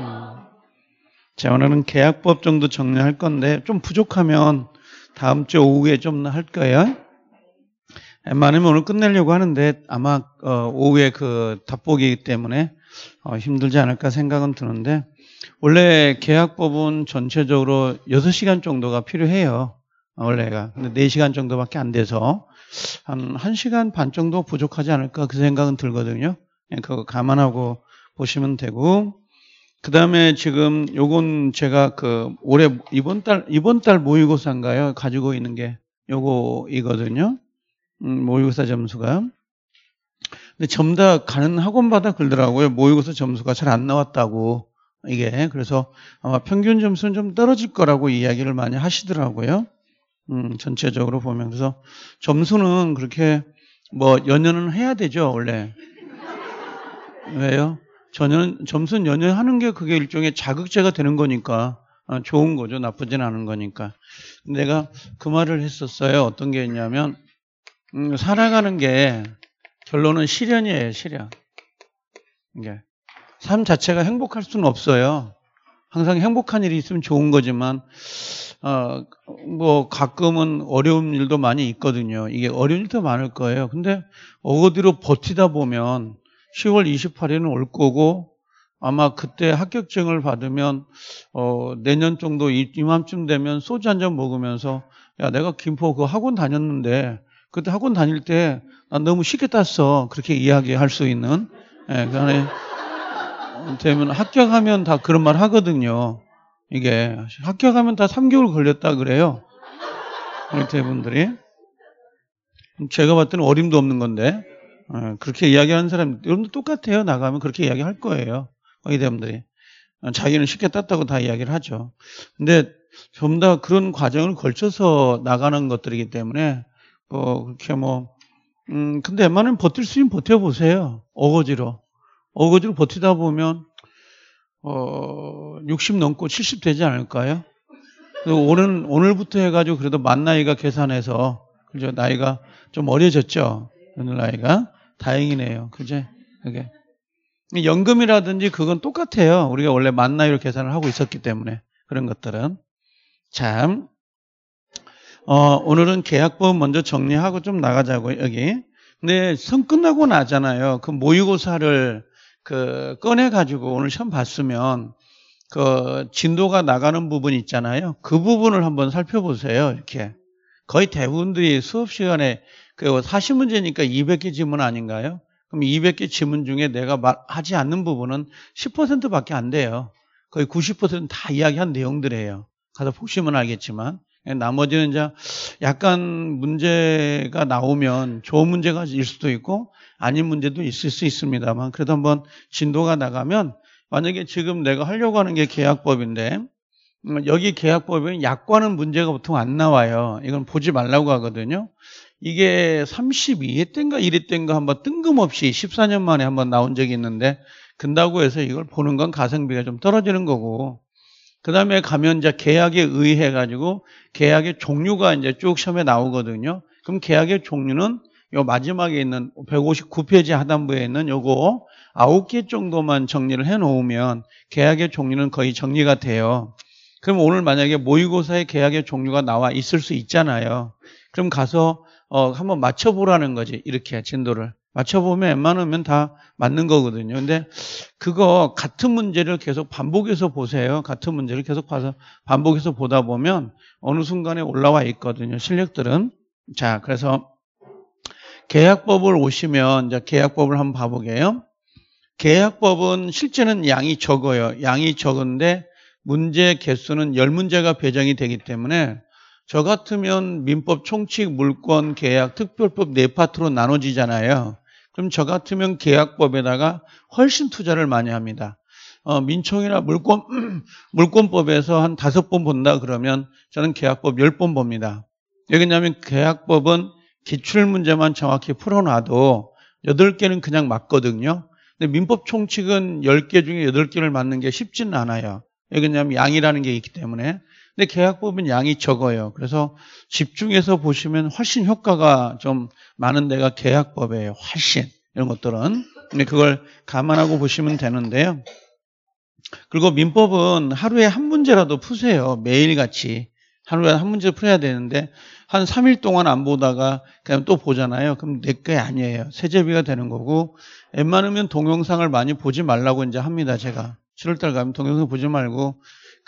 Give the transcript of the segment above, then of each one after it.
음. 자, 오늘은 계약법 정도 정리할 건데 좀 부족하면 다음 주 오후에 좀 할 거예요. 웬만하면 오늘 끝내려고 하는데 아마 어, 오후에 그 답보기 때문에 어, 힘들지 않을까 생각은 드는데 원래 계약법은 전체적으로 6시간 정도가 필요해요. 어, 원래가. 근데 4시간 정도밖에 안 돼서 한 1시간 반 정도 부족하지 않을까 그 생각은 들거든요. 예, 그거 감안하고 보시면 되고 그 다음에 지금 요건 제가 그 올해 이번 달, 이번 달 모의고사인가요? 가지고 있는 게 요거이거든요. 음, 모의고사 점수가. 근데 점다 가는 학원마다 그러더라고요. 모의고사 점수가 잘 안 나왔다고. 이게. 그래서 아마 평균 점수는 좀 떨어질 거라고 이야기를 많이 하시더라고요. 음, 전체적으로 보면. 그래서 점수는 그렇게 뭐 연연은 해야 되죠, 원래. 왜요? 전연, 점수는 연연하는 게 그게 일종의 자극제가 되는 거니까 아, 좋은 거죠. 나쁘진 않은 거니까. 내가 그 말을 했었어요. 어떤 게 있냐면 음, 살아가는 게 결론은 실현이에요. 실현. 이게 삶 자체가 행복할 수는 없어요. 항상 행복한 일이 있으면 좋은 거지만 어, 뭐 가끔은 어려운 일도 많이 있거든요. 이게 어려운 일도 많을 거예요. 근데 어디로 버티다 보면 10월 28일은 올 거고 아마 그때 합격증을 받으면 어, 내년 정도 이맘쯤 되면 소주 한 잔 먹으면서 야 내가 김포 그 학원 다녔는데 그때 학원 다닐 때 난 너무 쉽게 땄어 그렇게 이야기할 수 있는 예, 그안에 되면 합격하면 다 그런 말 하거든요. 이게 합격하면 다 3개월 걸렸다 그래요. 대분들이 제가 봤더니 어림도 없는 건데 예, 그렇게 이야기하는 사람, 여러분들 똑같아요. 나가면 그렇게 이야기할 거예요. 관계자분들이. 어, 자기는 쉽게 땄다고 다 이야기를 하죠. 근데 좀 더 그런 과정을 걸쳐서 나가는 것들이기 때문에 뭐 그렇게 뭐 음, 근데 웬만하면 버틸 수 있으면 버텨보세요. 어거지로. 어거지로 버티다 보면, 어, 60 넘고 70 되지 않을까요? 오늘, 오늘부터 해가지고 그래도 만 나이가 계산해서, 그죠? 나이가 좀 어려졌죠? 오늘 나이가. 다행이네요. 그제? 그게. 연금이라든지 그건 똑같아요. 우리가 원래 만나율 계산을 하고 있었기 때문에 그런 것들은 참 어, 오늘은 계약법 먼저 정리하고 좀 나가자고 여기. 근데 선 끝나고 나잖아요. 그 모의고사를 그 꺼내 가지고 오늘 시험 봤으면 그 진도가 나가는 부분 있잖아요. 그 부분을 한번 살펴보세요. 이렇게 거의 대부분들이 수업 시간에 그 40문제니까 200개 지문 아닌가요? 그럼 200개 지문 중에 내가 하지 않는 부분은 10%밖에 안 돼요. 거의 90%는 다 이야기한 내용들이에요. 가서 보시면 알겠지만 예, 나머지는 이제 약간 문제가 나오면 좋은 문제가 일 수도 있고 아닌 문제도 있을 수 있습니다만 그래도 한번 진도가 나가면 만약에 지금 내가 하려고 하는 게 계약법인데 음, 여기 계약법에는 약관은 문제가 보통 안 나와요. 이건 보지 말라고 하거든요. 이게 32회 때인가 1회 때인가 한번 뜬금없이 14년 만에 한번 나온 적이 있는데 근다고 해서 이걸 보는 건 가성비가 좀 떨어지는 거고 그 다음에 가면 이제 계약에 의해 가지고 계약의 종류가 이제 쭉 시험에 나오거든요. 그럼 계약의 종류는 요 마지막에 있는 159페이지 하단부에 있는 요거 9개 정도만 정리를 해 놓으면 계약의 종류는 거의 정리가 돼요. 그럼 오늘 만약에 모의고사의 계약의 종류가 나와 있을 수 있잖아요. 그럼 가서 어, 한 번 맞춰보라는 거지. 이렇게 진도를. 맞춰보면 웬만하면 다 맞는 거거든요. 근데 그거 같은 문제를 계속 반복해서 보세요. 같은 문제를 계속 봐서 반복해서 보다 보면 어느 순간에 올라와 있거든요. 실력들은. 자, 그래서 계약법을 오시면 이제 계약법을 한번 봐보게요. 계약법은 실제는 양이 적어요. 양이 적은데 문제 개수는 10문제가 배정이 되기 때문에 저 같으면 민법 총칙 물권 계약 특별법 네 파트로 나눠지잖아요. 그럼 저 같으면 계약법에다가 훨씬 투자를 많이 합니다. 어, 민총이나 물권 물권법에서 한 다섯 번 본다 그러면 저는 계약법 열 번 봅니다. 왜냐하면 계약법은 기출 문제만 정확히 풀어놔도 여덟 개는 그냥 맞거든요. 근데 민법 총칙은 열 개 중에 여덟 개를 맞는 게 쉽지는 않아요. 왜냐하면 양이라는 게 있기 때문에. 근데 계약법은 양이 적어요. 그래서 집중해서 보시면 훨씬 효과가 좀 많은 데가 계약법에 훨씬. 이런 것들은. 근데 그걸 감안하고 보시면 되는데요. 그리고 민법은 하루에 한 문제라도 푸세요. 매일같이. 하루에 한 문제 풀어야 되는데 한 3일 동안 안 보다가 그냥 또 보잖아요. 그럼 내게 아니에요. 세제비가 되는 거고 웬만하면 동영상을 많이 보지 말라고 이제 합니다. 제가 7월달 가면 동영상 보지 말고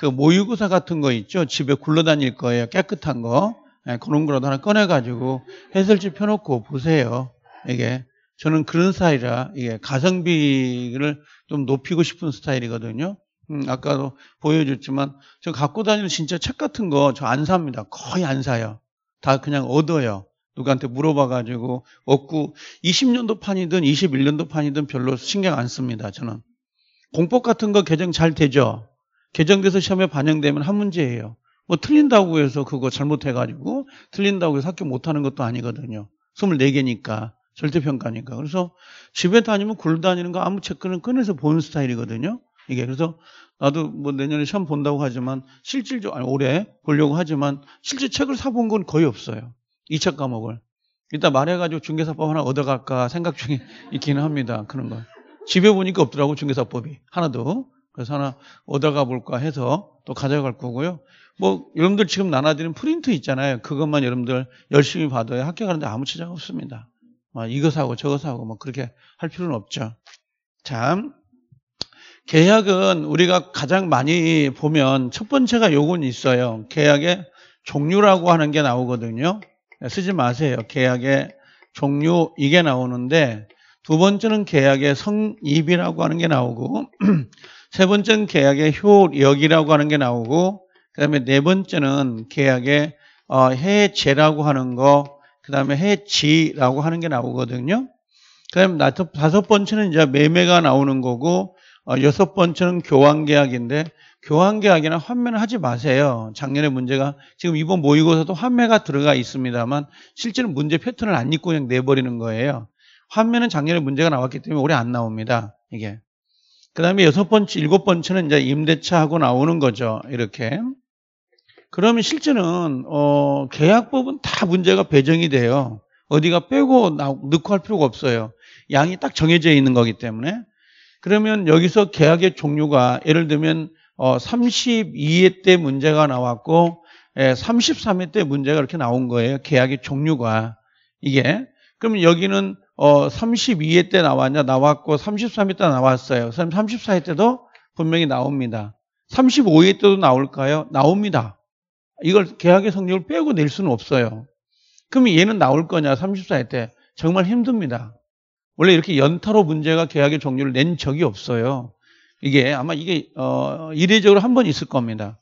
그 모유구사 같은 거 있죠. 집에 굴러다닐 거예요. 깨끗한 거. 네, 그런 거라도 하나 꺼내가지고 해설집 펴놓고 보세요. 이게. 저는 그런 스타일이라 이게 가성비를 좀 높이고 싶은 스타일이거든요. 음, 아까도 보여줬지만 저 갖고 다니는 진짜 책 같은 거 저 안 삽니다. 거의 안 사요. 다 그냥 얻어요. 누구한테 물어봐가지고 얻고 20년도 판이든 21년도 판이든 별로 신경 안 씁니다. 저는 공법 같은 거 개정 잘 되죠. 개정돼서 시험에 반영되면 한 문제예요. 뭐 틀린다고 해서 그거 잘못해가지고 틀린다고 해서 학교 못하는 것도 아니거든요. 24개니까 절대평가니까. 그래서 집에 다니면 굴 다니는 거 아무 체크는 꺼내서 보는 스타일이거든요. 이게 그래서 나도 뭐 내년에 시험 본다고 하지만 실질적 아니 올해 보려고 하지만 실제 책을 사본 건 거의 없어요. 2차 과목을 일단 말해가지고 중개사법 하나 얻어갈까 생각 중에 있기는 합니다. 그런 걸 집에 보니까 없더라고 중개사법이 하나도 그래서 하나 얻어가 볼까 해서 또 가져갈 거고요. 뭐 여러분들 지금 나눠드린 프린트 있잖아요. 그것만 여러분들 열심히 봐도야 학교 가는데 아무 지장 없습니다. 막 이거 사고 저거 사고 뭐 그렇게 할 필요는 없죠. 참 계약은 우리가 가장 많이 보면 첫 번째가 요건 있어요. 계약의 종류라고 하는 게 나오거든요. 쓰지 마세요. 계약의 종류 이게 나오는데 두 번째는 계약의 성입이라고 하는 게 나오고 세 번째는 계약의 효력이라고 하는 게 나오고 그 다음에 네 번째는 계약의 어, 해제라고 하는 거, 그 다음에 해지라고 하는 게 나오거든요. 그 다음에 다섯 번째는 이제 매매가 나오는 거고, 어, 여섯 번째는 교환계약인데, 교환계약이나 환매는 하지 마세요. 작년에 문제가, 지금 이번 모의고사도 환매가 들어가 있습니다만, 실제는 문제 패턴을 안 읽고 그냥 내버리는 거예요. 환매는 작년에 문제가 나왔기 때문에 올해 안 나옵니다. 이게. 그 다음에 여섯 번째, 일곱 번째는 이제 임대차 하고 나오는 거죠. 이렇게. 그러면 실제는, 어, 계약 법은다 문제가 배정이 돼요. 어디가 빼고 넣고 할 필요가 없어요. 양이 딱 정해져 있는 거기 때문에. 그러면 여기서 계약의 종류가 예를 들면 어, 32회 때 문제가 나왔고 예, 33회 때 문제가 이렇게 나온 거예요. 계약의 종류가 이게 그러면 여기는 어, 32회 때 나왔냐? 나왔고, 33회 때 나왔어요. 34회 때도 분명히 나옵니다. 35회 때도 나올까요? 나옵니다. 이걸 계약의 성립을 빼고 낼 수는 없어요. 그럼 얘는 나올 거냐? 34회 때. 정말 힘듭니다. 원래 이렇게 연타로 문제가 계약의 종류를 낸 적이 없어요. 이게 아마 이게 어, 이례적으로 한 번 있을 겁니다.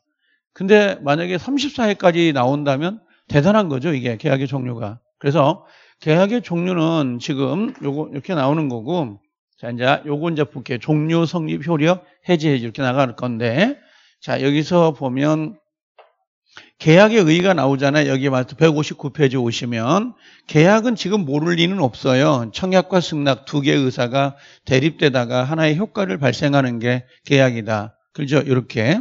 근데 만약에 34회까지 나온다면 대단한 거죠. 이게 계약의 종류가. 그래서 계약의 종류는 지금 요거 이렇게 나오는 거고 자 이제 요거 이제 볼게 종료, 성립, 효력, 해지, 해지 이렇게 나갈 건데 자 여기서 보면 계약의 의의가 나오잖아요. 여기 맞씀 159페이지 오시면 계약은 지금 모를 리는 없어요. 청약과 승낙 두 개의 의사가 대립되다가 하나의 효과를 발생하는 게 계약이다. 그죠? 이렇게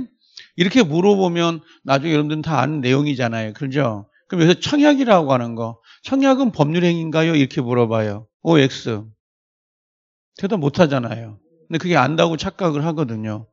이렇게 물어보면 나중에 여러분들은 다 아는 내용이잖아요. 그죠? 그럼 여기서 청약이라고 하는 거 청약은 법률행위인가요? 이렇게 물어봐요. OX. 대답 못 하잖아요. 근데 그게 안다고 착각을 하거든요.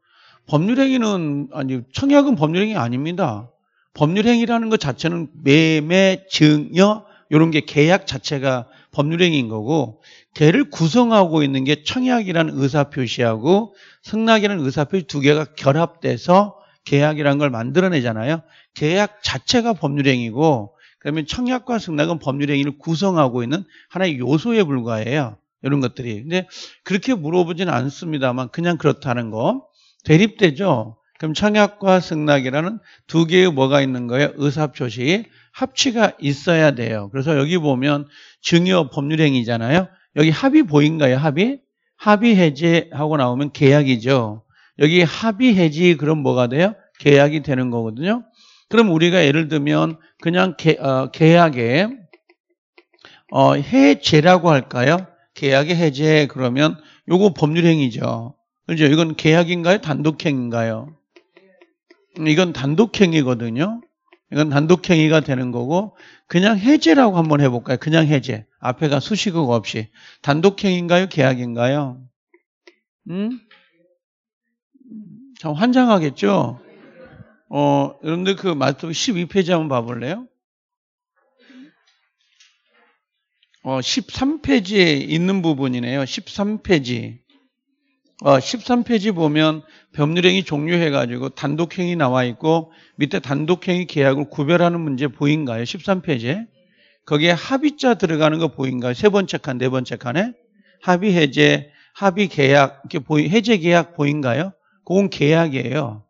법률행위는, 아니, 청약은 법률행위 아닙니다. 법률행위라는 것 자체는 매매, 증여, 이런 게 계약 자체가 법률행위인 거고, 걔를 구성하고 있는 게 청약이라는 의사표시하고 승낙이라는 의사표시 두 개가 결합돼서 계약이라는 걸 만들어내잖아요. 계약 자체가 법률행위고, 그러면 청약과 승낙은 법률행위를 구성하고 있는 하나의 요소에 불과해요. 이런 것들이. 근데 그렇게 물어보진 않습니다만 그냥 그렇다는 거. 대립되죠. 그럼 청약과 승낙이라는 두 개의 뭐가 있는 거예요? 의사표시 합치가 있어야 돼요. 그래서 여기 보면 증여 법률행위잖아요. 여기 합의 보인가요? 합의? 합의 해제하고 나오면 계약이죠. 여기 합의 해지 그럼 뭐가 돼요? 계약이 되는 거거든요. 그럼 우리가 예를 들면 그냥 개, 어, 계약의 어, 해제라고 할까요? 계약의 해제 그러면 요거 법률행위죠. 그죠? 이건 계약인가요? 단독행인가요? 음, 이건 단독행위거든요. 이건 단독행위가 되는 거고 그냥 해제라고 한번 해볼까요? 그냥 해제. 앞에가 수식어가 없이. 단독행위인가요? 계약인가요? 음? 참 환장하겠죠? 어, 여러분들 그 마태복음 12페이지 한번 봐볼래요? 어, 13페이지에 있는 부분이네요. 13페이지. 어, 13페이지 보면 법률행위 종료해가지고 단독행위 나와 있고 밑에 단독행위 계약을 구별하는 문제 보인가요? 13페이지에. 거기에 합의자 들어가는 거 보인가요? 세 번째 칸, 네 번째 칸에. 합의 해제, 합의 계약, 이렇게 보이, 해제 계약 보인가요? 그건 계약이에요.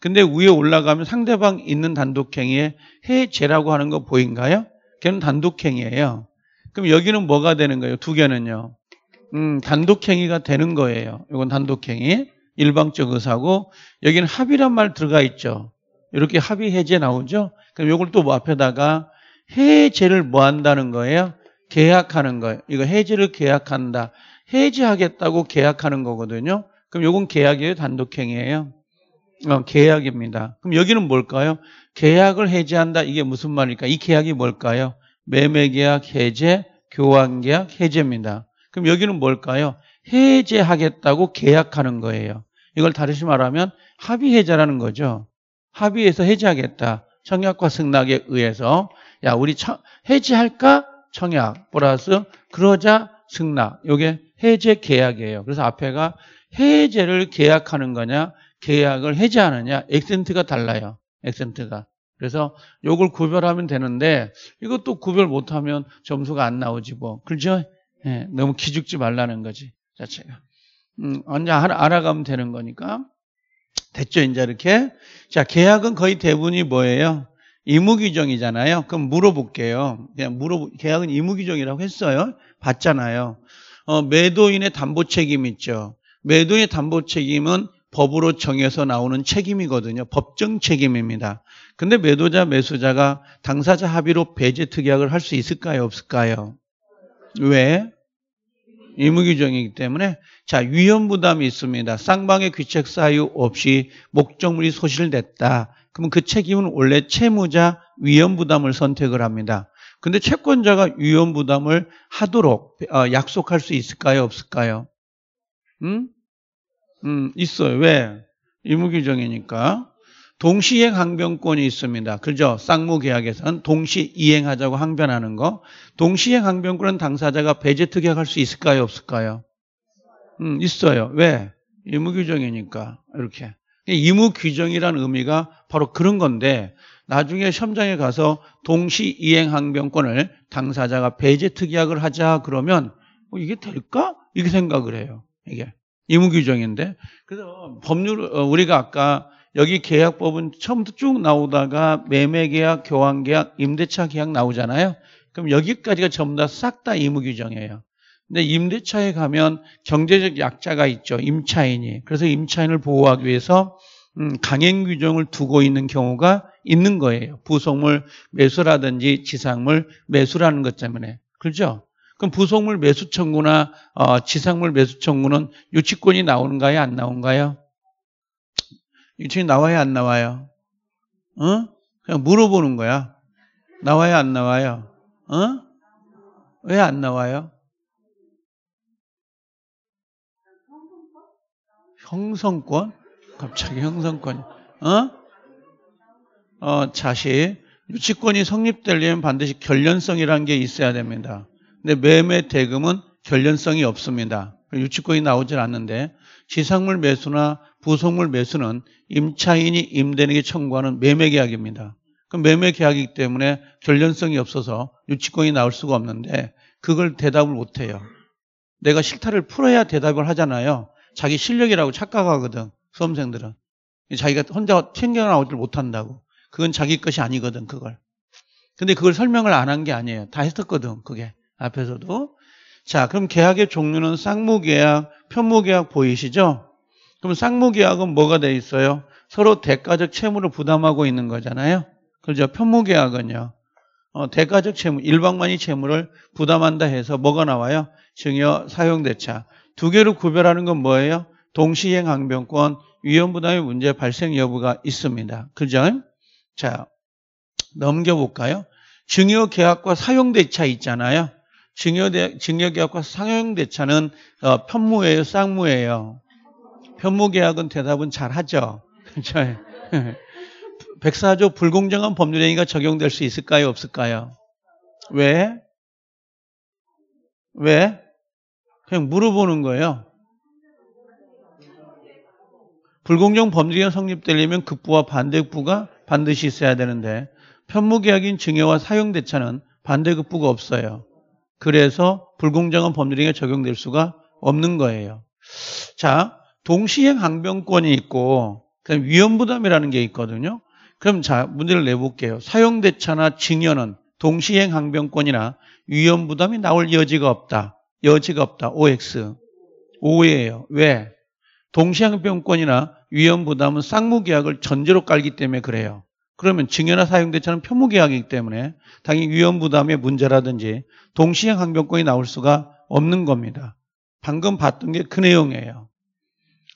근데 위에 올라가면 상대방 있는 단독행위에 해제라고 하는 거 보인가요? 걔는 단독행위예요. 그럼 여기는 뭐가 되는 거예요? 두 개는요. 음, 단독행위가 되는 거예요. 이건 단독행위, 일방적 의사고 여기는 합의란 말 들어가 있죠. 이렇게 합의 해제 나오죠. 그럼 이걸 또 뭐 앞에다가 해제를 뭐 한다는 거예요? 계약하는 거예요. 이거 해제를 계약한다. 해제하겠다고 계약하는 거거든요. 그럼 이건 계약이에요, 단독행위예요. 어, 계약입니다. 그럼 여기는 뭘까요? 계약을 해제한다. 이게 무슨 말일까? 이 계약이 뭘까요? 매매계약 해제, 교환계약 해제입니다. 그럼 여기는 뭘까요? 해제하겠다고 계약하는 거예요. 이걸 다르시 말하면 합의해제라는 거죠. 합의해서 해제하겠다. 청약과 승낙에 의해서 야 우리 처, 해제할까 청약 플러스 그러자 승낙 이게 해제 계약이에요. 그래서 앞에가 해제를 계약하는 거냐 계약을 해지하느냐 액센트가 달라요. 액센트가. 그래서 요걸 구별하면 되는데 이것도 구별 못하면 점수가 안 나오지 뭐. 그죠? 렇 예, 네, 너무 기죽지 말라는 거지 자체가. 음, 언제 알아가면 되는 거니까. 됐죠, 이제 이렇게. 자, 계약은 거의 대부분이 뭐예요? 의무규정이잖아요. 그럼 물어볼게요. 그냥 물어 보 계약은 의무규정이라고 했어요. 봤잖아요. 어, 매도인의 담보 책임 있죠. 매도인의 담보 책임은 법으로 정해서 나오는 책임이거든요. 법정 책임입니다. 근데 매도자, 매수자가 당사자 합의로 배제 특약을 할 수 있을까요? 없을까요? 왜? 의무규정이기 때문에 자 위험부담이 있습니다. 쌍방의 귀책 사유 없이 목적물이 소실됐다. 그러면 그 책임은 원래 채무자 위험부담을 선택을 합니다. 근데 채권자가 위험부담을 하도록 어, 약속할 수 있을까요? 없을까요? 응? 음? 음, 있어요. 왜? 유무규정이니까. 동시행 항변권이 있습니다. 그죠? 쌍무계약에서는 동시 이행하자고 항변하는 거. 동시행 항변권은 당사자가 배제 특약할 수 있을까요? 없을까요? 음, 있어요. 왜? 의무규정이니까. 이렇게. 의무규정이라는 의미가 바로 그런 건데 나중에 시험장에 가서 동시 이행 항변권을 당사자가 배제 특약을 하자 그러면 뭐 이게 될까? 이렇게 생각을 해요. 이게. 의무규정인데 그래서 법률 어, 우리가 아까 여기 계약법은 처음부터 쭉 나오다가 매매계약, 교환계약, 임대차 계약 나오잖아요. 그럼 여기까지가 전부 다 싹다 다 의무규정이에요. 근데 임대차에 가면 경제적 약자가 있죠. 임차인이. 그래서 임차인을 보호하기 위해서 음, 강행 규정을 두고 있는 경우가 있는 거예요. 부속물 매수라든지 지상물 매수라는 것 때문에. 그렇죠? 그럼 부속물 매수 청구나 어, 지상물 매수 청구는 유치권이 나오는가요? 안 나온가요? 유치권이 나와요? 안 나와요? 어? 그냥 물어보는 거야. 나와요? 안 나와요? 어? 왜안 나와요? 형성권? 갑자기 형성권. 어? 어, 자식. 유치권이 성립되려면 반드시 결연성이라는 게 있어야 됩니다. 근데 매매 대금은 결련성이 없습니다. 유치권이 나오질 않는데 지상물 매수나 부속물 매수는 임차인이 임대인에게 청구하는 매매 계약입니다. 그럼 매매 계약이기 때문에 결련성이 없어서 유치권이 나올 수가 없는데 그걸 대답을 못해요. 내가 실타를 풀어야 대답을 하잖아요. 자기 실력이라고 착각하거든. 수험생들은. 자기가 혼자 챙겨나오질 못한다고. 그건 자기 것이 아니거든, 그걸. 근데 그걸 설명을 안 한 게 아니에요. 다 했었거든, 그게. 앞에서도. 자, 그럼 계약의 종류는 쌍무계약, 편무계약 보이시죠? 그럼 쌍무계약은 뭐가 돼 있어요? 서로 대가적 채무를 부담하고 있는 거잖아요. 그죠? 렇 편무계약은요. 어, 대가적 채무, 일방만이 채무를 부담한다 해서 뭐가 나와요? 증여, 사용대차. 두 개로 구별하는 건 뭐예요? 동시행 항변권, 위험부담의 문제 발생 여부가 있습니다. 그죠? 자, 넘겨볼까요? 증여 계약과 사용대차 있잖아요. 증여대 징역계약과 상용대차는 어, 편무예요, 쌍무예요. 편무계약은 대답은 잘하죠. 그렇죠? 백사조 불공정한 법률 행위가 적용될 수 있을까요, 없을까요? 왜? 왜? 그냥 물어보는 거예요. 불공정 범죄가 성립되려면 극부와 반대극부가 반드시 있어야 되는데 편무계약인 증여와 사용대차는 반대극부가 없어요. 그래서 불공정한 법률행위가 적용될 수가 없는 거예요. 자, 동시행 항변권이 있고 그다음 위험부담이라는 게 있거든요. 그럼 자 문제를 내볼게요. 사용대차나 증여는 동시행 항변권이나 위험부담이 나올 여지가 없다. 여지가 없다. OX. 오예요 왜? 동시항변권이나 위험부담은 쌍무계약을 전제로 깔기 때문에 그래요. 그러면 증여나 사용대차는 표무계약이기 때문에 당연히 위험부담의 문제라든지 동시행 항변권이 나올 수가 없는 겁니다. 방금 봤던 게 그 내용이에요.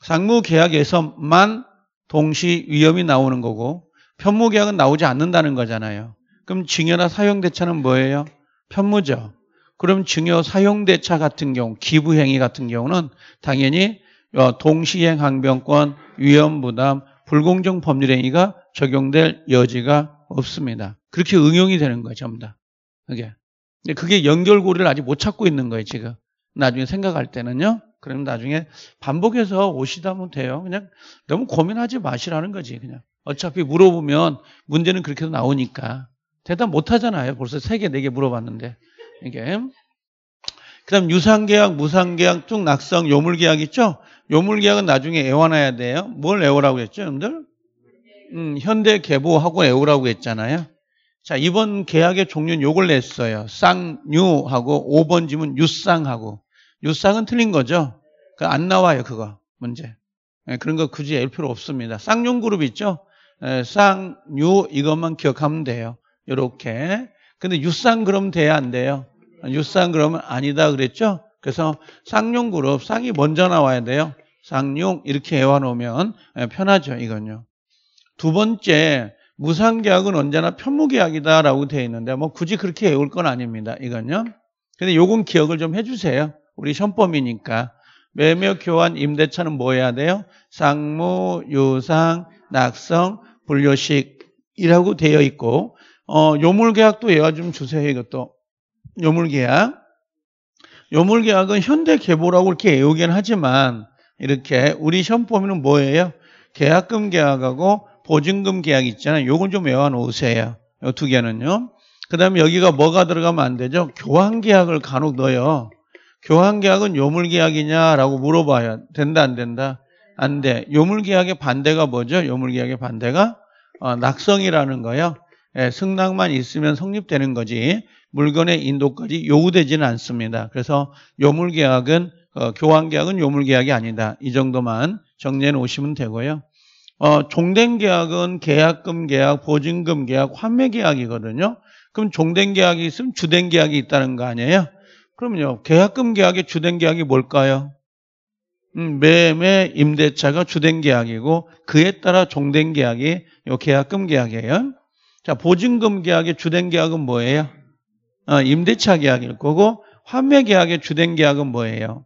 상무계약에서만 동시 위험이 나오는 거고 편무계약은 나오지 않는다는 거잖아요. 그럼 증여나 사용대차는 뭐예요? 편무죠. 그럼 증여 사용대차 같은 경우, 기부행위 같은 경우는 당연히 어, 동시행 항변권, 위험부담, 불공정 법률행위가 적용될 여지가 없습니다. 그렇게 응용이 되는 거예요, 전부 다. 그게. 근데 그게 연결고리를 아직 못 찾고 있는 거예요, 지금. 나중에 생각할 때는요. 그럼 나중에 반복해서 오시다 보면 돼요. 그냥 너무 고민하지 마시라는 거지, 그냥. 어차피 물어보면 문제는 그렇게 도 나오니까. 대답 못 하잖아요. 벌써 세 개 네개 네 물어봤는데. 이게. 그 다음 유상계약, 무상계약, 쭉 낙성, 요물계약 있죠? 요물계약은 나중에 애원해야 돼요. 뭘 애원하고 했죠, 여러분들? 음, 현대 개보하고 에우라고 했잖아요. 자, 이번 계약의 종류는 요걸 냈어요. 쌍유하고 5번 지문 유쌍하고. 유쌍은 틀린 거죠. 그안 나와요, 그거. 문제. 예, 그런 거 굳이 알 필요 없습니다. 쌍용 그룹 있죠? 예, 쌍유 이것만 기억하면 돼요. 요렇게. 근데 유쌍 그럼 돼야 안 돼요. 유쌍 그러면 아니다 그랬죠? 그래서 쌍용 그룹 쌍이 먼저 나와야 돼요. 쌍용 이렇게 외워 놓으면 예, 편하죠, 이건요. 두 번째, 무상계약은 언제나 편무계약이다라고 되어 있는데 뭐 굳이 그렇게 외울 건 아닙니다. 이건요. 근데 요건 기억을 좀 해주세요. 우리 현범이니까. 매매 교환 임대차는 뭐 해야 돼요? 상무, 유상, 낙성, 분료식이라고 되어 있고 어, 요물계약도 예화 좀 주세요. 이것도 요물계약. 요물계약은 현대 계보라고 이렇게 외우긴 하지만 이렇게 우리 현범이는 뭐예요? 계약금 계약하고 보증금 계약 있잖아요. 요건 좀 외워놓으세요. 요 두 개는요. 그 다음에 여기가 뭐가 들어가면 안 되죠? 교환 계약을 간혹 넣어요. 교환 계약은 요물 계약이냐라고 물어봐요. 된다 안 된다? 안 돼. 요물 계약의 반대가 뭐죠? 요물 계약의 반대가 어, 낙성이라는 거예요. 예, 승낙만 있으면 성립되는 거지 물건의 인도까지 요구되지는 않습니다. 그래서 요물 계약은 어, 교환 계약은 요물 계약이 아니다. 이 정도만 정리해 놓으시면 되고요. 어, 종된 계약은 계약금 계약, 보증금 계약, 환매 계약이거든요. 그럼 종된 계약이 있으면 주된 계약이 있다는 거 아니에요? 그럼요. 계약금 계약의 주된 계약이 뭘까요? 음, 매매 임대차가 주된 계약이고 그에 따라 종된 계약이 요 계약금 계약이에요. 자, 보증금 계약의 주된 계약은 뭐예요? 어, 임대차 계약일 거고 환매 계약의 주된 계약은 뭐예요?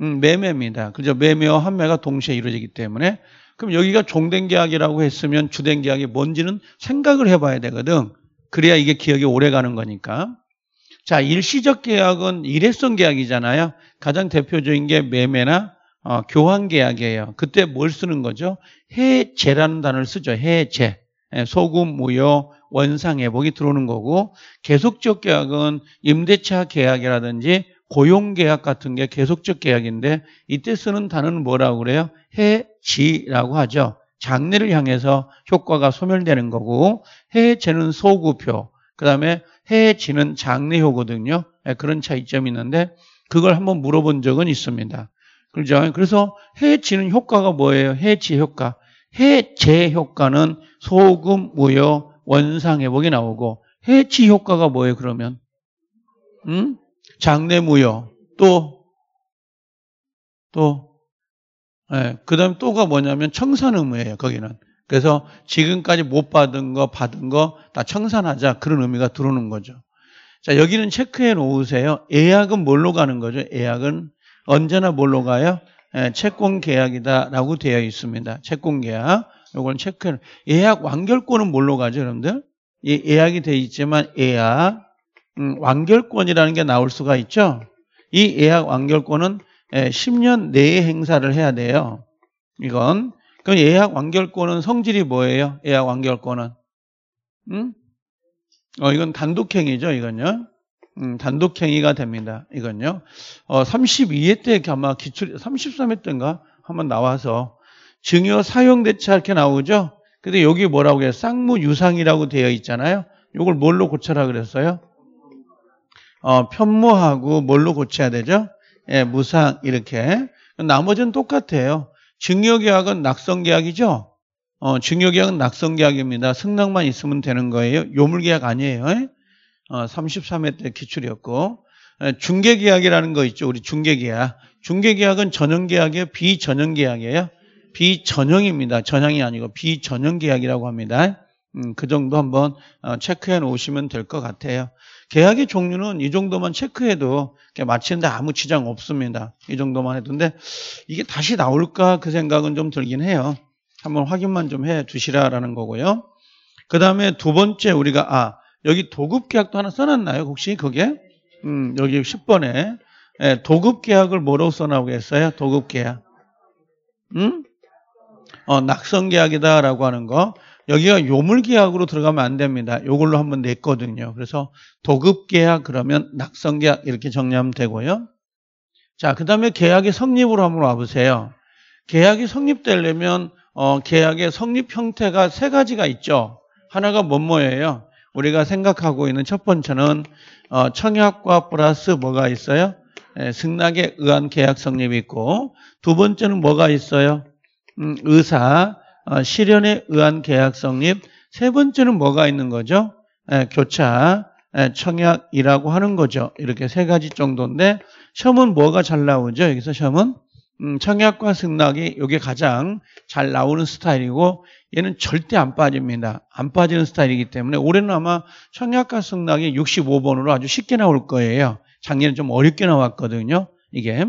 음, 매매입니다. 그죠? 매매와 환매가 동시에 이루어지기 때문에 그럼 여기가 종된 계약이라고 했으면 주된 계약이 뭔지는 생각을 해봐야 되거든. 그래야 이게 기억이 오래 가는 거니까. 자, 일시적 계약은 일회성 계약이잖아요. 가장 대표적인 게 매매나 어, 교환 계약이에요. 그때 뭘 쓰는 거죠? 해제라는 단어를 쓰죠. 해제. 예, 소금, 무효, 원상 회복이 들어오는 거고 계속적 계약은 임대차 계약이라든지 고용 계약 같은 게 계속적 계약인데 이때 쓰는 단어는 뭐라고 그래요? 해 지라고 하죠. 장래를 향해서 효과가 소멸되는 거고 해제는 소구표, 그 다음에 해지는 장래효거든요. 예, 그런 차이점이 있는데 그걸 한번 물어본 적은 있습니다. 그렇죠? 그래서 해지는 효과가 뭐예요? 해지 효과. 해제 효과는 소금, 무효, 원상회복이 나오고 해지 효과가 뭐예요? 그러면 음? 장내 무효 또또 또 예, 그 다음에 또가 뭐냐면 청산 의무예요, 거기는. 그래서 지금까지 못 받은 거, 받은 거 다 청산하자 그런 의미가 들어오는 거죠. 자, 여기는 체크해 놓으세요. 예약은 뭘로 가는 거죠? 예약은 언제나 뭘로 가요? 예, 채권 계약이다라고 되어 있습니다. 채권 계약. 요건 체크해. 예약 완결권은 뭘로 가죠, 여러분들? 예, 예약이 되어 있지만 예약 음, 완결권이라는 게 나올 수가 있죠. 이 예약 완결권은 10년 예, 내에 행사를 해야 돼요. 이건 그럼 예약 완결권은 성질이 뭐예요? 예약 완결권은 음? 어 이건 단독행위죠, 이건요. 음, 단독행위가 됩니다. 이건요. 어, 32회 때 아마 기출 33회 때인가 한번 나와서 증여 사용 대차 이렇게 나오죠. 근데 여기 뭐라고 해요? 쌍무 유상이라고 되어 있잖아요. 이걸 뭘로 고쳐라 그랬어요? 어, 편모하고 뭘로 고쳐야 되죠? 예, 무상 이렇게 나머지는 똑같아요. 증여계약은 낙성계약이죠 어, 증여계약은 낙성계약입니다 승낙만 있으면 되는 거예요. 요물계약 아니에요. 예? 어, 33회 때 기출이었고 예, 중개계약이라는 거 있죠. 우리 중개계약. 중개계약은 전형계약이에요. 비전형계약이에요. 비전형입니다. 전형이 아니고 비전형계약이라고 합니다. 음, 그 정도 한번 어, 체크해 놓으시면 될 것 같아요. 계약의 종류는 이 정도만 체크해도 마치는데 아무 지장 없습니다. 이 정도만 해도. 근데 이게 다시 나올까 그 생각은 좀 들긴 해요. 한번 확인만 좀 해 주시라라는 거고요. 그 다음에 두 번째 우리가 아 여기 도급 계약도 하나 써놨나요? 혹시 그게? 음, 여기 10번에 예, 도급 계약을 뭐로 써나오겠어요? 도급 계약. 음? 어, 낙선 계약이다라고 하는 거. 여기가 요물계약으로 들어가면 안 됩니다. 요걸로 한번 냈거든요. 그래서 도급계약 그러면 낙성계약 이렇게 정리하면 되고요. 자, 그 다음에 계약의 성립으로 한번 와보세요. 계약이 성립되려면 어, 계약의 성립 형태가 세 가지가 있죠. 하나가 뭐뭐예요? 우리가 생각하고 있는 첫 번째는 어, 청약과 플러스 뭐가 있어요? 예, 승낙에 의한 계약 성립이 있고 두 번째는 뭐가 있어요? 음, 의사, 어, 실현에 의한 계약 성립. 세 번째는 뭐가 있는 거죠? 교차 청약이라고 하는 거죠. 이렇게 세 가지 정도인데 시험은 뭐가 잘 나오죠? 여기서 시험은 음, 청약과 승낙이 이게 가장 잘 나오는 스타일이고 얘는 절대 안 빠집니다. 안 빠지는 스타일이기 때문에 올해는 아마 청약과 승낙이 65번으로 아주 쉽게 나올 거예요. 작년에 좀 어렵게 나왔거든요. 이게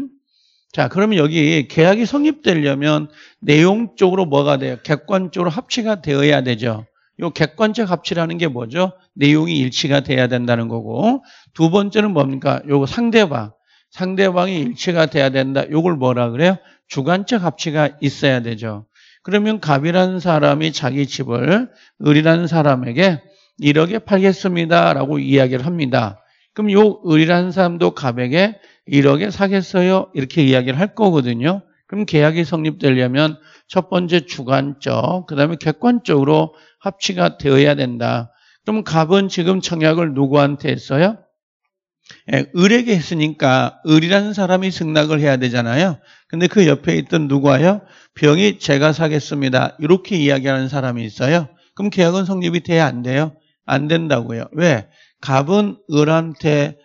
자, 그러면 여기 계약이 성립되려면 내용적으로 뭐가 돼요? 객관적으로 합치가 되어야 되죠. 요 객관적 합치라는 게 뭐죠? 내용이 일치가 돼야 된다는 거고 두 번째는 뭡니까? 요거 상대방 상대방이 일치가 돼야 된다. 요걸 뭐라 그래요? 주관적 합치가 있어야 되죠. 그러면 갑이라는 사람이 자기 집을 을이라는 사람에게 1억에 팔겠습니다라고 이야기를 합니다. 그럼 요 을이라는 사람도 갑에게 1억에 사겠어요? 이렇게 이야기를 할 거거든요. 그럼 계약이 성립되려면 첫 번째 주관적, 그 다음에 객관적으로 합치가 되어야 된다. 그럼 갑은 지금 청약을 누구한테 했어요? 예, 을에게 했으니까 을이라는 사람이 승낙을 해야 되잖아요. 근데 그 옆에 있던 누구와요 병이 제가 사겠습니다. 이렇게 이야기하는 사람이 있어요. 그럼 계약은 성립이 돼야 안 돼요? 안 된다고요. 왜? 갑은 을한테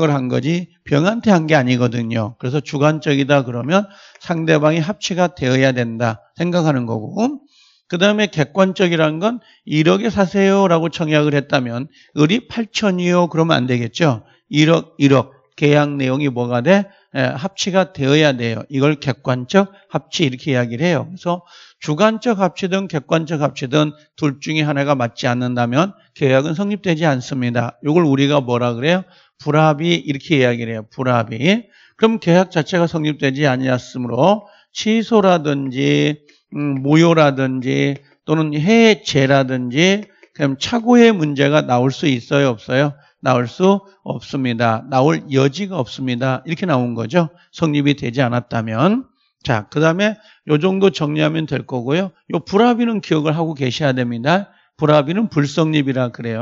청약을 한 거지 병한테 한 게 아니거든요. 그래서 주관적이다 그러면 상대방이 합치가 되어야 된다 생각하는 거고 그 다음에 객관적이라는 건 1억에 사세요라고 청약을 했다면 을이 8천이요 그러면 안 되겠죠. 1억 1억 계약 내용이 뭐가 돼? 예, 합치가 되어야 돼요. 이걸 객관적 합치 이렇게 이야기를 해요. 그래서 주관적 합치든 객관적 합치든 둘 중에 하나가 맞지 않는다면 계약은 성립되지 않습니다. 이걸 우리가 뭐라 그래요? 불합이 이렇게 이야기를 해요. 불합이. 그럼 계약 자체가 성립되지 아니었으므로 취소라든지 음, 무효라든지 또는 해제라든지 그럼 착오의 문제가 나올 수 있어요, 없어요? 나올 수 없습니다. 나올 여지가 없습니다. 이렇게 나온 거죠. 성립이 되지 않았다면. 자, 그 다음에 요 정도 정리하면 될 거고요. 요 불합의는 기억을 하고 계셔야 됩니다. 불합의는 불성립이라 그래요.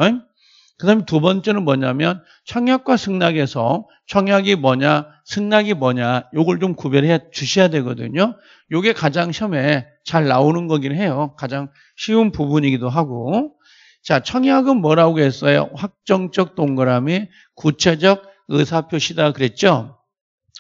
그 다음에 두 번째는 뭐냐면 청약과 승낙에서 청약이 뭐냐 승낙이 뭐냐 요걸 좀 구별해 주셔야 되거든요 요게 가장 시험에 잘 나오는 거긴 해요 가장 쉬운 부분이기도 하고 자, 청약은 뭐라고 했어요? 확정적 동그라미, 구체적 의사표시다 그랬죠?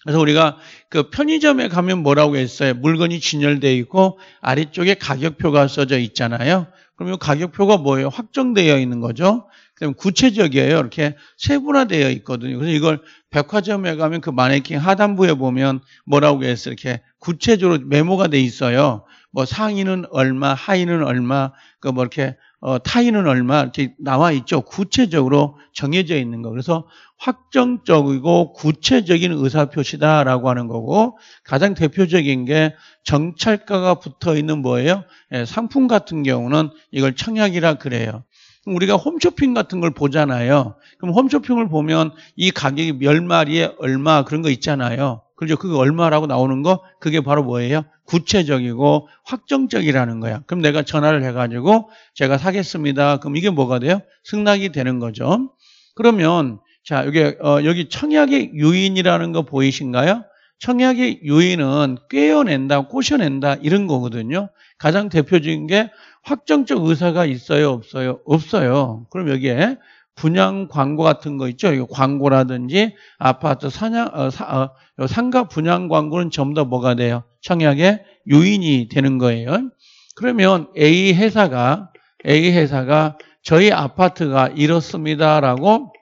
그래서 우리가 그 편의점에 가면 뭐라고 했어요? 물건이 진열되어 있고 아래쪽에 가격표가 써져 있잖아요. 그러면 가격표가 뭐예요? 확정되어 있는 거죠. 그다음 구체적이에요. 이렇게 세분화되어 있거든요. 그래서 이걸 백화점에 가면 그 마네킹 하단부에 보면 뭐라고 했어요? 이렇게 구체적으로 메모가 돼 있어요. 뭐 상의는 얼마, 하의는 얼마, 그 뭐 이렇게 어, 타인은 얼마 이렇게 나와 있죠. 구체적으로 정해져 있는 거. 그래서 확정적이고 구체적인 의사표시다라고 하는 거고 가장 대표적인 게 정찰가가 붙어 있는 뭐예요? 예, 상품 같은 경우는 이걸 청약이라 그래요. 우리가 홈쇼핑 같은 걸 보잖아요. 그럼 홈쇼핑을 보면 이 가격이 몇 마리에 얼마 그런 거 있잖아요. 그죠? 그게 얼마라고 나오는 거? 그게 바로 뭐예요? 구체적이고 확정적이라는 거야. 그럼 내가 전화를 해가지고 제가 사겠습니다. 그럼 이게 뭐가 돼요? 승낙이 되는 거죠. 그러면 자 여기 어, 여기 청약의 유인이라는 거 보이신가요? 청약의 유인은 꿰어낸다, 꼬셔낸다 이런 거거든요. 가장 대표적인 게 확정적 의사가 있어요, 없어요? 없어요. 그럼 여기에 분양 광고 같은 거 있죠. 이거 광고라든지 아파트 사냥 어, 사, 어, 상가 분양 광고는 전부 다 뭐가 돼요? 청약의 요인이 되는 거예요. 그러면 A 회사가 A 회사가 저희 아파트가 이렇습니다라고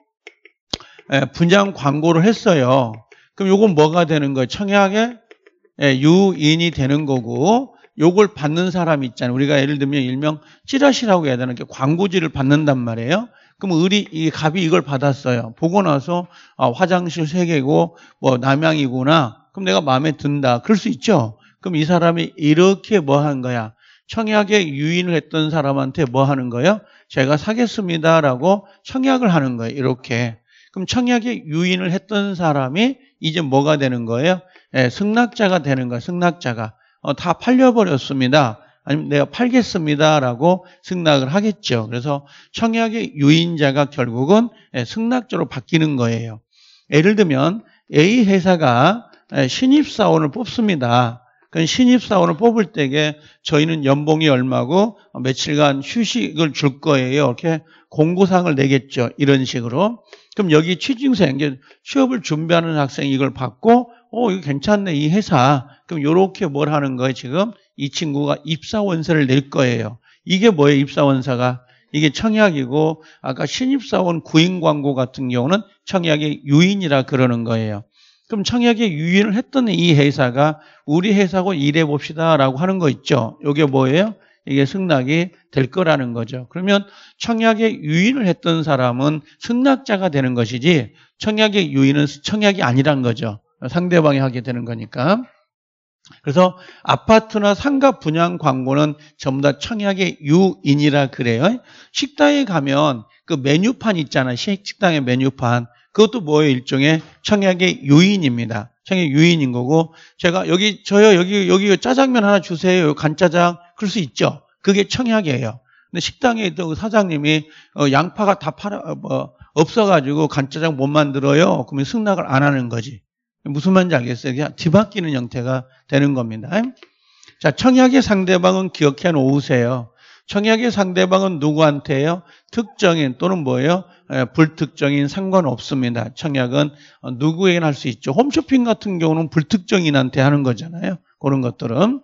예, 분양 광고를 했어요. 그럼 이건 뭐가 되는 거예요? 청약의 예, 유인이 되는 거고 이걸 받는 사람 있잖아요. 우리가 예를 들면 일명 찌라시라고 해야 되는 게 광고지를 받는단 말이에요. 그럼 을이 이 갑이 이걸 받았어요. 보고 나서 아, 화장실 세 개고 뭐 남양이구나. 그럼 내가 마음에 든다. 그럴 수 있죠. 그럼 이 사람이 이렇게 뭐 한 거야? 청약에 유인을 했던 사람한테 뭐 하는 거예요? 제가 사겠습니다라고 청약을 하는 거예요. 이렇게. 그럼 청약에 유인을 했던 사람이 이제 뭐가 되는 거예요? 예, 승낙자가 되는 거예요. 승낙자가. 어, 다 팔려버렸습니다. 아니면 내가 팔겠습니다라고 승낙을 하겠죠. 그래서 청약의 유인자가 결국은 예, 승낙자로 바뀌는 거예요. 예를 들면 A 회사가 예, 신입사원을 뽑습니다. 그 신입사원을 뽑을 때에 저희는 연봉이 얼마고 며칠간 휴식을 줄 거예요. 이렇게 공고사항을 내겠죠. 이런 식으로. 그럼 여기 취직생, 취업을 준비하는 학생이 이걸 받고, 어, 이거 괜찮네, 이 회사. 그럼 이렇게 뭘 하는 거예요, 지금? 이 친구가 입사원서를 낼 거예요. 이게 뭐예요, 입사원서가? 이게 청약이고 아까 신입사원 구인 광고 같은 경우는 청약의 유인이라 그러는 거예요. 그럼 청약의 유인을 했던 이 회사가 우리 회사고 일해 봅시다라고 하는 거 있죠. 이게 뭐예요? 이게 승낙이 될 거라는 거죠. 그러면 청약의 유인을 했던 사람은 승낙자가 되는 것이지 청약의 유인은 청약이 아니란 거죠. 상대방이 하게 되는 거니까. 그래서 아파트나 상가 분양 광고는 전부 다 청약의 유인이라 그래요. 식당에 가면 그 메뉴판 있잖아요. 식당의 메뉴판. 그것도 뭐의 일종의 청약의 유인입니다. 청약 유인인 거고 제가 여기 저요 여기 여기 짜장면 하나 주세요. 간짜장 그럴 수 있죠. 그게 청약이에요. 근데 식당에 있던 그 사장님이 어, 양파가 다 팔아 어, 뭐 없어가지고 간짜장 못 만들어요. 그러면 승낙을 안 하는 거지. 무슨 말인지 알겠어요? 그냥 뒤바뀌는 형태가 되는 겁니다. 자, 청약의 상대방은 기억해 놓으세요. 청약의 상대방은 누구한테요? 특정인 또는 뭐예요? 불특정인 상관없습니다. 청약은 어, 누구에게나 할 수 있죠. 홈쇼핑 같은 경우는 불특정인한테 하는 거잖아요. 그런 것들은.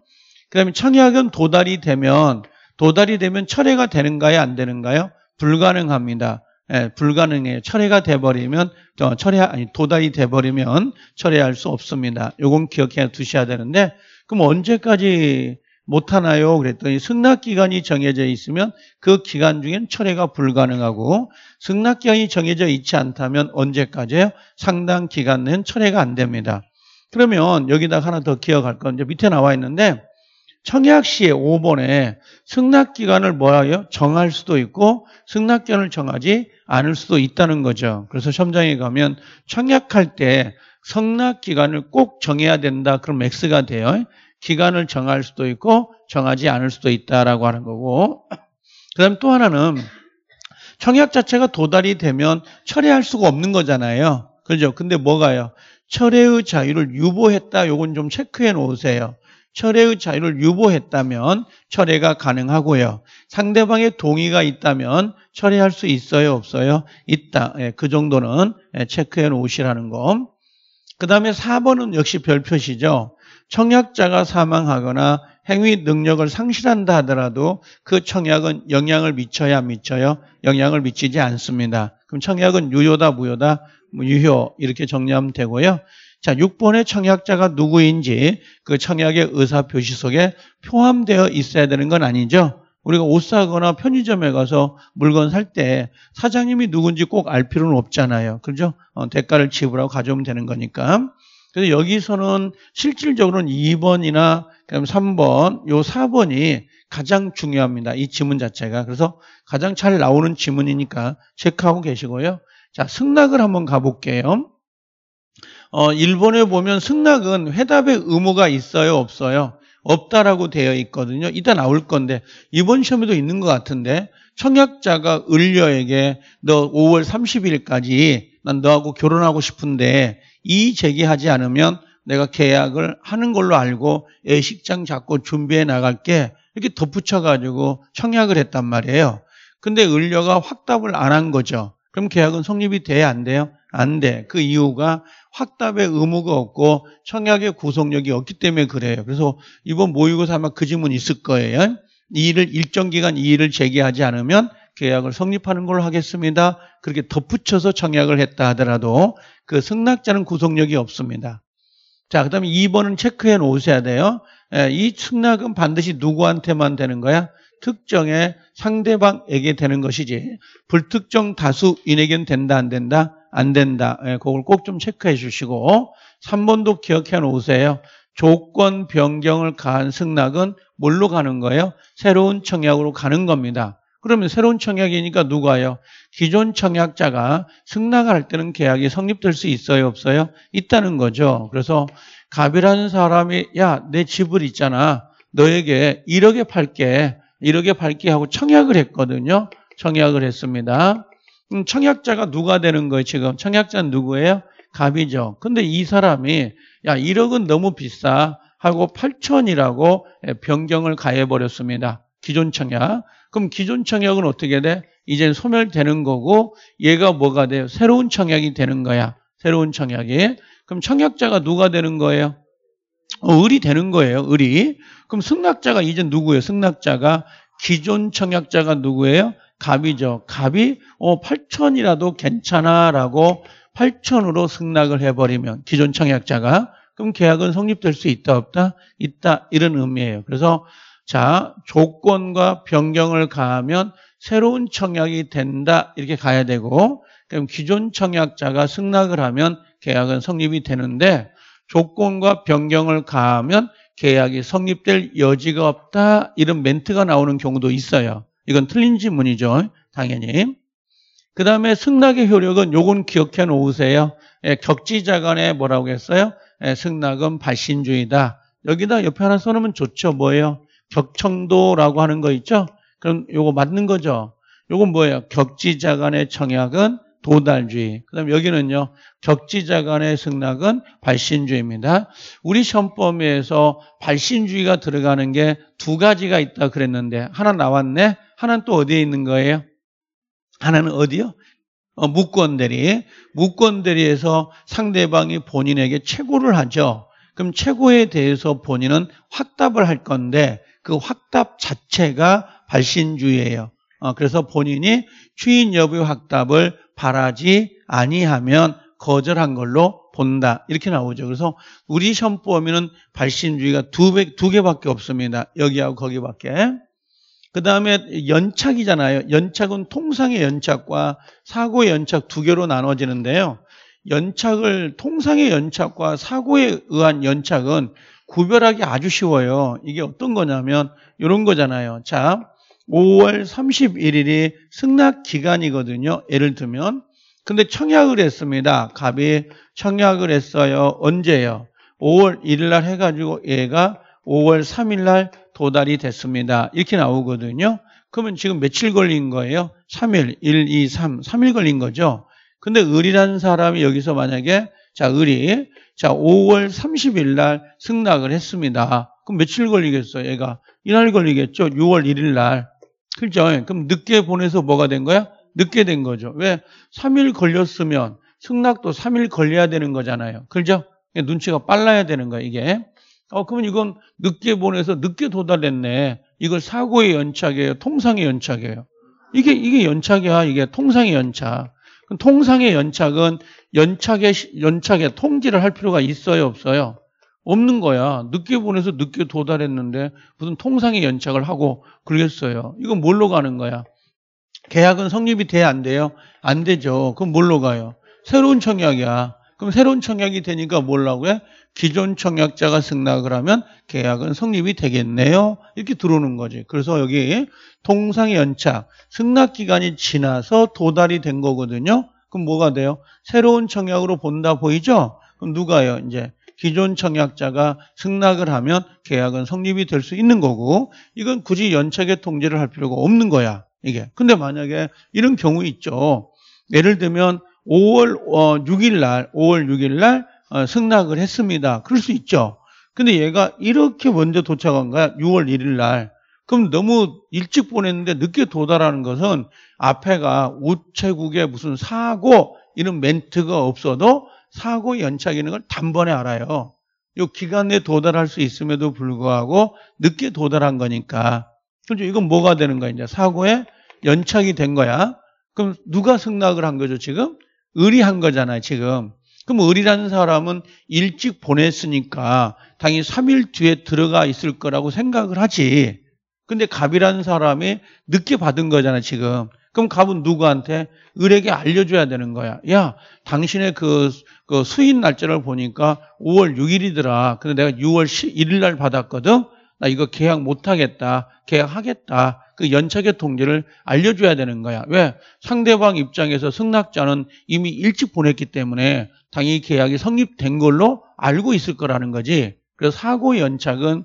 그 다음에 청약은 도달이 되면, 도달이 되면 철회가 되는가요? 안 되는가요? 불가능합니다. 예, 불가능해요. 철회가 돼버리면 철회 아니 도달이 돼버리면 철회할 수 없습니다. 요건 기억해 두셔야 되는데 그럼 언제까지 못 하나요? 그랬더니 승낙 기간이 정해져 있으면 그 기간 중엔 철회가 불가능하고 승낙 기간이 정해져 있지 않다면 언제까지요? 상당 기간은 철회가 안 됩니다. 그러면 여기다 하나 더 기억할 건 이제 밑에 나와 있는데 청약시에 5번에 승낙기간을 뭐하여 정할 수도 있고 승낙견을 정하지 않을 수도 있다는 거죠. 그래서 시험장에 가면 청약할 때 승낙기간을 꼭 정해야 된다. 그럼 X가 돼요. 기간을 정할 수도 있고 정하지 않을 수도 있다라고 하는 거고 그 다음 또 하나는 청약 자체가 도달이 되면 철회할 수가 없는 거잖아요. 그죠? 렇 근데 뭐가요? 철회의 자유를 유보했다. 요건 좀 체크해 놓으세요. 철회의 자유를 유보했다면 철회가 가능하고요. 상대방의 동의가 있다면 철회할 수 있어요, 없어요? 있다. 예, 그 정도는 예, 체크해 놓으시라는 거. 그 다음에 4번은 역시 별표시죠. 청약자가 사망하거나 행위 능력을 상실한다 하더라도 그 청약은 영향을 미쳐야 미쳐요? 영향을 미치지 않습니다. 그럼 청약은 유효다, 무효다, 유효 이렇게 정리하면 되고요. 자, 6번의 청약자가 누구인지 그 청약의 의사표시 속에 포함되어 있어야 되는 건 아니죠. 우리가 옷 사거나 편의점에 가서 물건 살 때 사장님이 누군지 꼭 알 필요는 없잖아요. 그죠? 렇 어, 대가를 지불하고 가져오면 되는 거니까. 그래서 여기서는 실질적으로는 2번이나 3번, 요 4번이 가장 중요합니다. 이 지문 자체가. 그래서 가장 잘 나오는 지문이니까 체크하고 계시고요. 자, 승낙을 한번 가볼게요. 어, 일본에 보면 승낙은 회답의 의무가 있어요, 없어요? 없다라고 되어 있거든요. 이따 나올 건데 이번 시험에도 있는 것 같은데 청약자가 을녀에게 너 5월 30일까지 난 너하고 결혼하고 싶은데 이 제기하지 않으면 내가 계약을 하는 걸로 알고 애식장 잡고 준비해 나갈게 이렇게 덧붙여가지고 청약을 했단 말이에요. 근데 을녀가 확답을 안 한 거죠. 그럼 계약은 성립이 돼야 안 돼요? 안 돼. 그 이유가 확답의 의무가 없고 청약의 구속력이 없기 때문에 그래요. 그래서 이번 모의고사 아마 그 질문 있을 거예요. 이의를 일정 기간 이의를 제기하지 않으면 계약을 성립하는 걸로 하겠습니다. 그렇게 덧붙여서 청약을 했다 하더라도 그 승낙자는 구속력이 없습니다. 자, 그 다음에 2번은 체크해 놓으셔야 돼요. 예, 이 승낙은 반드시 누구한테만 되는 거야? 특정의 상대방에게 되는 것이지 불특정 다수인에겐 된다 안 된다? 안 된다. 예, 그걸 꼭 좀 체크해 주시고 3번도 기억해 놓으세요. 조건 변경을 가한 승낙은 뭘로 가는 거예요? 새로운 청약으로 가는 겁니다. 그러면 새로운 청약이니까 누가요? 기존 청약자가 승낙할 때는 계약이 성립될 수 있어요? 없어요? 있다는 거죠. 그래서 갑이라는 사람이 야 내 집을 있잖아. 너에게 1억에 팔게. 1억에 팔게 하고 청약을 했거든요. 청약을 했습니다. 그럼 청약자가 누가 되는 거예요, 지금? 청약자는 누구예요? 갑이죠. 근데 이 사람이, 야, 1억은 너무 비싸. 하고 8천이라고 변경을 가해버렸습니다. 기존 청약. 그럼 기존 청약은 어떻게 돼? 이젠 소멸되는 거고, 얘가 뭐가 돼요? 새로운 청약이 되는 거야. 새로운 청약이. 그럼 청약자가 누가 되는 거예요? 어, 을이 되는 거예요, 을이. 그럼 승낙자가 이제 누구예요? 승낙자가 기존 청약자가 누구예요? 갑이죠. 갑이 어, 8천이라도 괜찮아라고 8천으로 승낙을 해버리면 기존 청약자가 그럼 계약은 성립될 수 있다 없다 있다 이런 의미예요. 그래서 자 조건과 변경을 가하면 새로운 청약이 된다 이렇게 가야 되고 그럼 기존 청약자가 승낙을 하면 계약은 성립이 되는데 조건과 변경을 가하면 계약이 성립될 여지가 없다 이런 멘트가 나오는 경우도 있어요. 이건 틀린 지문이죠. 당연히. 그 다음에 승낙의 효력은 요건 기억해 놓으세요. 예, 격지자 간에 뭐라고 했어요? 예, 승낙은 발신주의다. 여기다 옆에 하나 써놓으면 좋죠. 뭐예요? 격청도라고 하는 거 있죠? 그럼 요거 맞는 거죠. 요건 뭐예요? 격지자 간의 청약은 도달주의. 그 다음 여기는요. 격지자 간의 승낙은 발신주의입니다. 우리 시험범위에서 발신주의가 들어가는 게 두 가지가 있다 그랬는데 하나 나왔네. 하나는 또 어디에 있는 거예요? 하나는 어디요? 어, 무권대리. 무권대리에서 상대방이 본인에게 최고를 하죠. 그럼 최고에 대해서 본인은 확답을 할 건데 그 확답 자체가 발신주의예요. 어, 그래서 본인이 추인 여부 의 확답을 바라지 아니하면 거절한 걸로 본다. 이렇게 나오죠. 그래서 우리 시험 범위는 발신주의가 두, 배, 두 개밖에 없습니다. 여기하고 거기밖에. 그 다음에 연착이잖아요. 연착은 통상의 연착과 사고의 연착 두 개로 나눠지는데요. 연착을 통상의 연착과 사고에 의한 연착은 구별하기 아주 쉬워요. 이게 어떤 거냐면 이런 거잖아요. 자, 5월 31일이 승낙 기간이거든요. 예를 들면 근데 청약을 했습니다. 갑이 청약을 했어요. 언제요? 5월 1일 날 해가지고 얘가 5월 3일 날 도달이 됐습니다. 이렇게 나오거든요. 그러면 지금 며칠 걸린 거예요? 3일, 1, 2, 3, 3일 걸린 거죠. 근데 을이라는 사람이 여기서 만약에 자, 을이 자, 5월 30일 날 승낙을 했습니다. 그럼 며칠 걸리겠어, 얘가? 이날 걸리겠죠? 6월 1일 날. 그죠? 그럼 늦게 보내서 뭐가 된 거야? 늦게 된 거죠. 왜? 3일 걸렸으면 승낙도 3일 걸려야 되는 거잖아요. 그죠? 눈치가 빨라야 되는 거야, 이게. 어, 그러면 이건 늦게 보내서 늦게 도달했네. 이걸 사고의 연착이에요. 통상의 연착이에요. 이게, 이게 연착이야. 이게 통상의 연착. 통상의 연착은 연착의, 연착의 통지를 할 필요가 있어요? 없어요? 없는 거야. 늦게 보내서 늦게 도달했는데 무슨 통상의 연착을 하고 그러겠어요. 이건 뭘로 가는 거야? 계약은 성립이 돼야 안 돼요? 안 되죠. 그럼 뭘로 가요? 새로운 청약이야. 그럼 새로운 청약이 되니까 뭘라고 해? 기존 청약자가 승낙을 하면 계약은 성립이 되겠네요. 이렇게 들어오는 거지. 그래서 여기 통상 연착, 승낙 기간이 지나서 도달이 된 거거든요. 그럼 뭐가 돼요? 새로운 청약으로 본다 보이죠? 그럼 누가요? 이제 기존 청약자가 승낙을 하면 계약은 성립이 될 수 있는 거고 이건 굳이 연착의 통지를 할 필요가 없는 거야. 이게. 근데 만약에 이런 경우 있죠. 예를 들면 5월 6일 어, 날, 5월 6일 날 어, 승낙을 했습니다. 그럴 수 있죠. 근데 얘가 이렇게 먼저 도착한 거야. 6월 1일 날. 그럼 너무 일찍 보냈는데 늦게 도달하는 것은 앞에가 우체국에 무슨 사고 이런 멘트가 없어도 사고 연착이라는 걸 단번에 알아요. 요 기간 내에 도달할 수 있음에도 불구하고 늦게 도달한 거니까. 그죠? 이건 뭐가 되는 거야? 이제 사고에 연착이 된 거야. 그럼 누가 승낙을 한 거죠, 지금? 의리한 거잖아요, 지금. 그럼 의리라는 사람은 일찍 보냈으니까 당연히 3일 뒤에 들어가 있을 거라고 생각을 하지. 근데 갑이라는 사람이 늦게 받은 거잖아, 지금. 그럼 갑은 누구한테? 을에게 알려줘야 되는 거야. 야, 당신의 그, 그 수인 날짜를 보니까 5월 6일이더라. 근데 내가 6월 1일 날 받았거든? 나 이거 계약 못 하겠다. 계약하겠다. 그 연착의 통제를 알려줘야 되는 거야. 왜? 상대방 입장에서 승낙자는 이미 일찍 보냈기 때문에 당연히 계약이 성립된 걸로 알고 있을 거라는 거지. 그래서 사고 연착은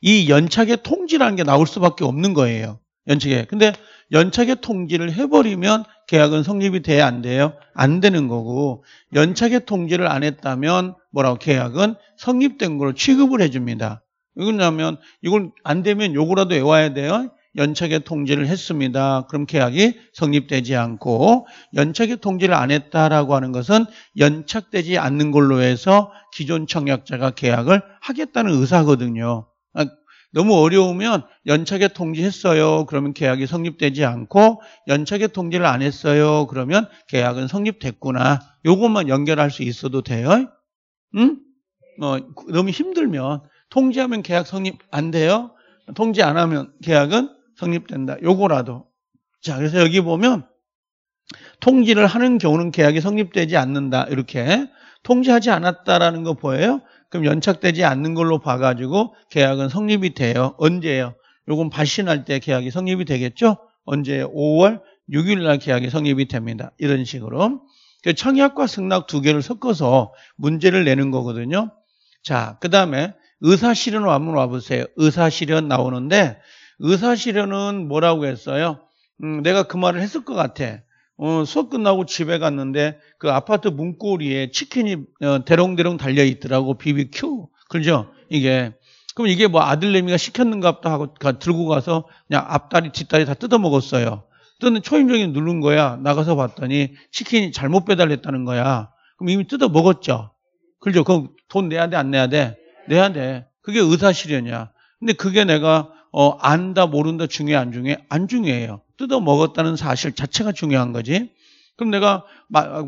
이 연착의 통지라는 게 나올 수밖에 없는 거예요. 연착에. 근데 연착의 통지를 해버리면 계약은 성립이 돼야 안 돼요? 안 되는 거고 연착의 통지를 안 했다면 뭐라고 계약은 성립된 걸로 취급을 해줍니다. 이거냐면 이걸 안 되면 요거라도 외워야 돼요. 연척의 통지를 했습니다. 그럼 계약이 성립되지 않고 연척의 통지를 안 했다라고 하는 것은 연착되지 않는 걸로 해서 기존 청약자가 계약을 하겠다는 의사거든요. 아, 너무 어려우면 연착의 통지했어요. 그러면 계약이 성립되지 않고 연착의 통지를 안 했어요. 그러면 계약은 성립됐구나. 요것만 연결할 수 있어도 돼요. 응? 뭐 너무 힘들면 통지하면 계약 성립 안 돼요. 통지 안 하면 계약은 성립된다. 요거라도. 자, 그래서 여기 보면 통지를 하는 경우는 계약이 성립되지 않는다. 이렇게 통지하지 않았다라는 거 보여요? 그럼 연착되지 않는 걸로 봐가지고 계약은 성립이 돼요. 언제예요? 요건 발신할 때 계약이 성립이 되겠죠? 언제 5월 6일 날 계약이 성립이 됩니다. 이런 식으로. 그 청약과 승낙 두 개를 섞어서 문제를 내는 거거든요. 자, 그 다음에 의사실현 한번 와보세요. 의사실현 나오는데 의사시려은 뭐라고 했어요? 음, 내가 그 말을 했을 것 같아. 어, 수업 끝나고 집에 갔는데 그 아파트 문고리에 치킨이 어, 대롱대롱 달려 있더라고 BBQ 그죠? 렇 이게 그럼 이게 뭐 아들내미가 시켰는가보다 하고 들고 가서 그냥 앞다리 뒷다리 다 뜯어 먹었어요. 또는 초인종이 누른 거야. 나가서 봤더니 치킨이 잘못 배달했다는 거야. 그럼 이미 뜯어 먹었죠. 그죠? 렇 그럼 돈 내야 돼, 안 내야 돼? 내야 돼. 그게 의사실현이야. 근데 그게 내가 어, 안다 모른다 중요해 안 중요해? 안 중요해요. 뜯어 먹었다는 사실 자체가 중요한 거지. 그럼 내가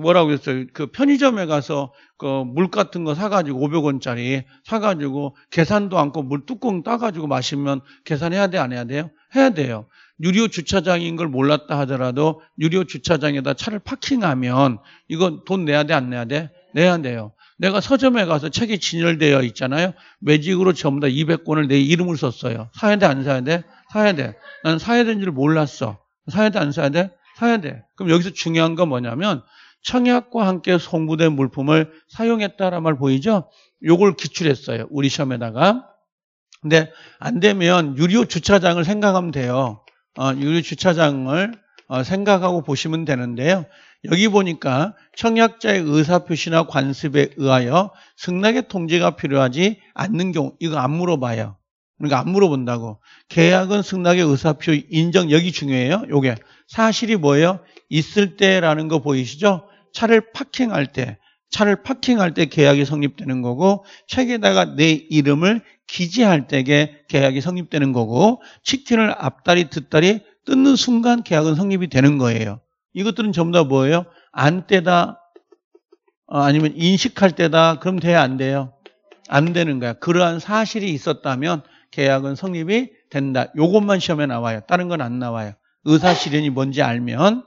뭐라고 했어요? 그 편의점에 가서 그 물 같은 거 사가지고 500원짜리 사가지고 계산도 않고 물 뚜껑 따가지고 마시면 계산해야 돼? 안 해야 돼요? 해야 돼요. 유료 주차장인 걸 몰랐다 하더라도 유료 주차장에다 차를 파킹하면 이건 돈 내야 돼? 안 내야 돼? 내야 돼요. 내가 서점에 가서 책이 진열되어 있잖아요. 매직으로 전부 다 200권을 내 이름을 썼어요. 사야 돼, 안 사야 돼? 사야 돼. 난 사야 되는 줄 몰랐어. 사야 돼, 안 사야 돼? 사야 돼. 그럼 여기서 중요한 건 뭐냐면 청약과 함께 송부된 물품을 사용했다라는 말 보이죠? 요걸 기출했어요. 우리 시험에다가. 근데 안 되면 유료 주차장을 생각하면 돼요. 어, 유료 주차장을 어, 생각하고 보시면 되는데요. 여기 보니까 청약자의 의사표시나 관습에 의하여 승낙의 통지가 필요하지 않는 경우 이거 안 물어봐요. 그러니까 안 물어본다고. 계약은 승낙의 의사표 인정 여기 중요해요. 요게 사실이 뭐예요? 있을 때라는 거 보이시죠? 차를 파킹할 때 차를 파킹할 때 계약이 성립되는 거고 책에다가 내 이름을 기재할 때에 계약이 성립되는 거고 치킨을 앞다리 뒷다리 뜯는 순간 계약은 성립이 되는 거예요. 이것들은 전부 다 뭐예요? 안 때다 어, 아니면 인식할 때다 그럼 돼야 안 돼요? 안 되는 거야. 그러한 사실이 있었다면 계약은 성립이 된다. 요것만 시험에 나와요. 다른 건 안 나와요. 의사실현이 뭔지 알면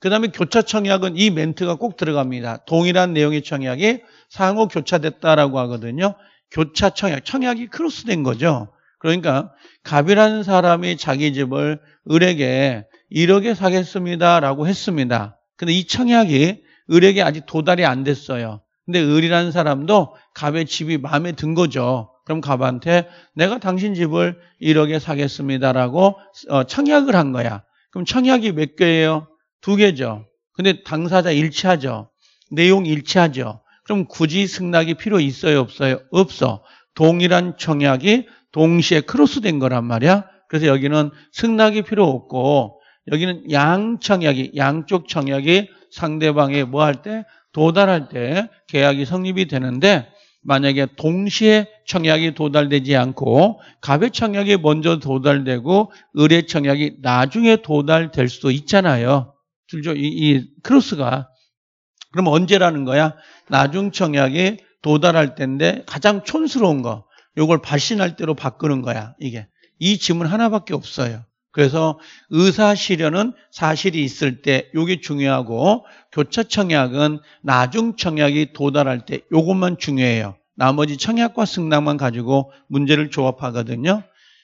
그 다음에 교차 청약은 이 멘트가 꼭 들어갑니다. 동일한 내용의 청약이 상호 교차됐다라고 하거든요. 교차 청약, 청약이 크로스된 거죠. 그러니까 갑이라는 사람이 자기 집을 을에게 1억에 사겠습니다. 라고 했습니다. 근데 이 청약이 을에게 아직 도달이 안 됐어요. 근데 을이라는 사람도 갑의 집이 마음에 든 거죠. 그럼 갑한테 내가 당신 집을 1억에 사겠습니다라고 어, 청약을 한 거야. 그럼 청약이 몇 개예요? 두 개죠. 근데 당사자 일치하죠. 내용 일치하죠. 그럼 굳이 승낙이 필요 있어요? 없어요? 없어. 동일한 청약이 동시에 크로스된 거란 말이야. 그래서 여기는 승낙이 필요 없고 여기는 양청약이 양쪽 청약이 상대방의 뭐할 때 도달할 때 계약이 성립이 되는데 만약에 동시에 청약이 도달되지 않고 갑의 청약이 먼저 도달되고 의뢰 청약이 나중에 도달될 수도 있잖아요. 둘죠 이, 이 크로스가 그럼 언제라는 거야? 나중 청약이 도달할 때인데 가장 촌스러운 거. 요걸 발신할 때로 바꾸는 거야, 이게. 이 지문 하나밖에 없어요. 그래서 의사시려은 사실이 있을 때요게 중요하고 교차청약은 나중 청약이 도달할 때요것만 중요해요. 나머지 청약과 승낙만 가지고 문제를 조합하거든요.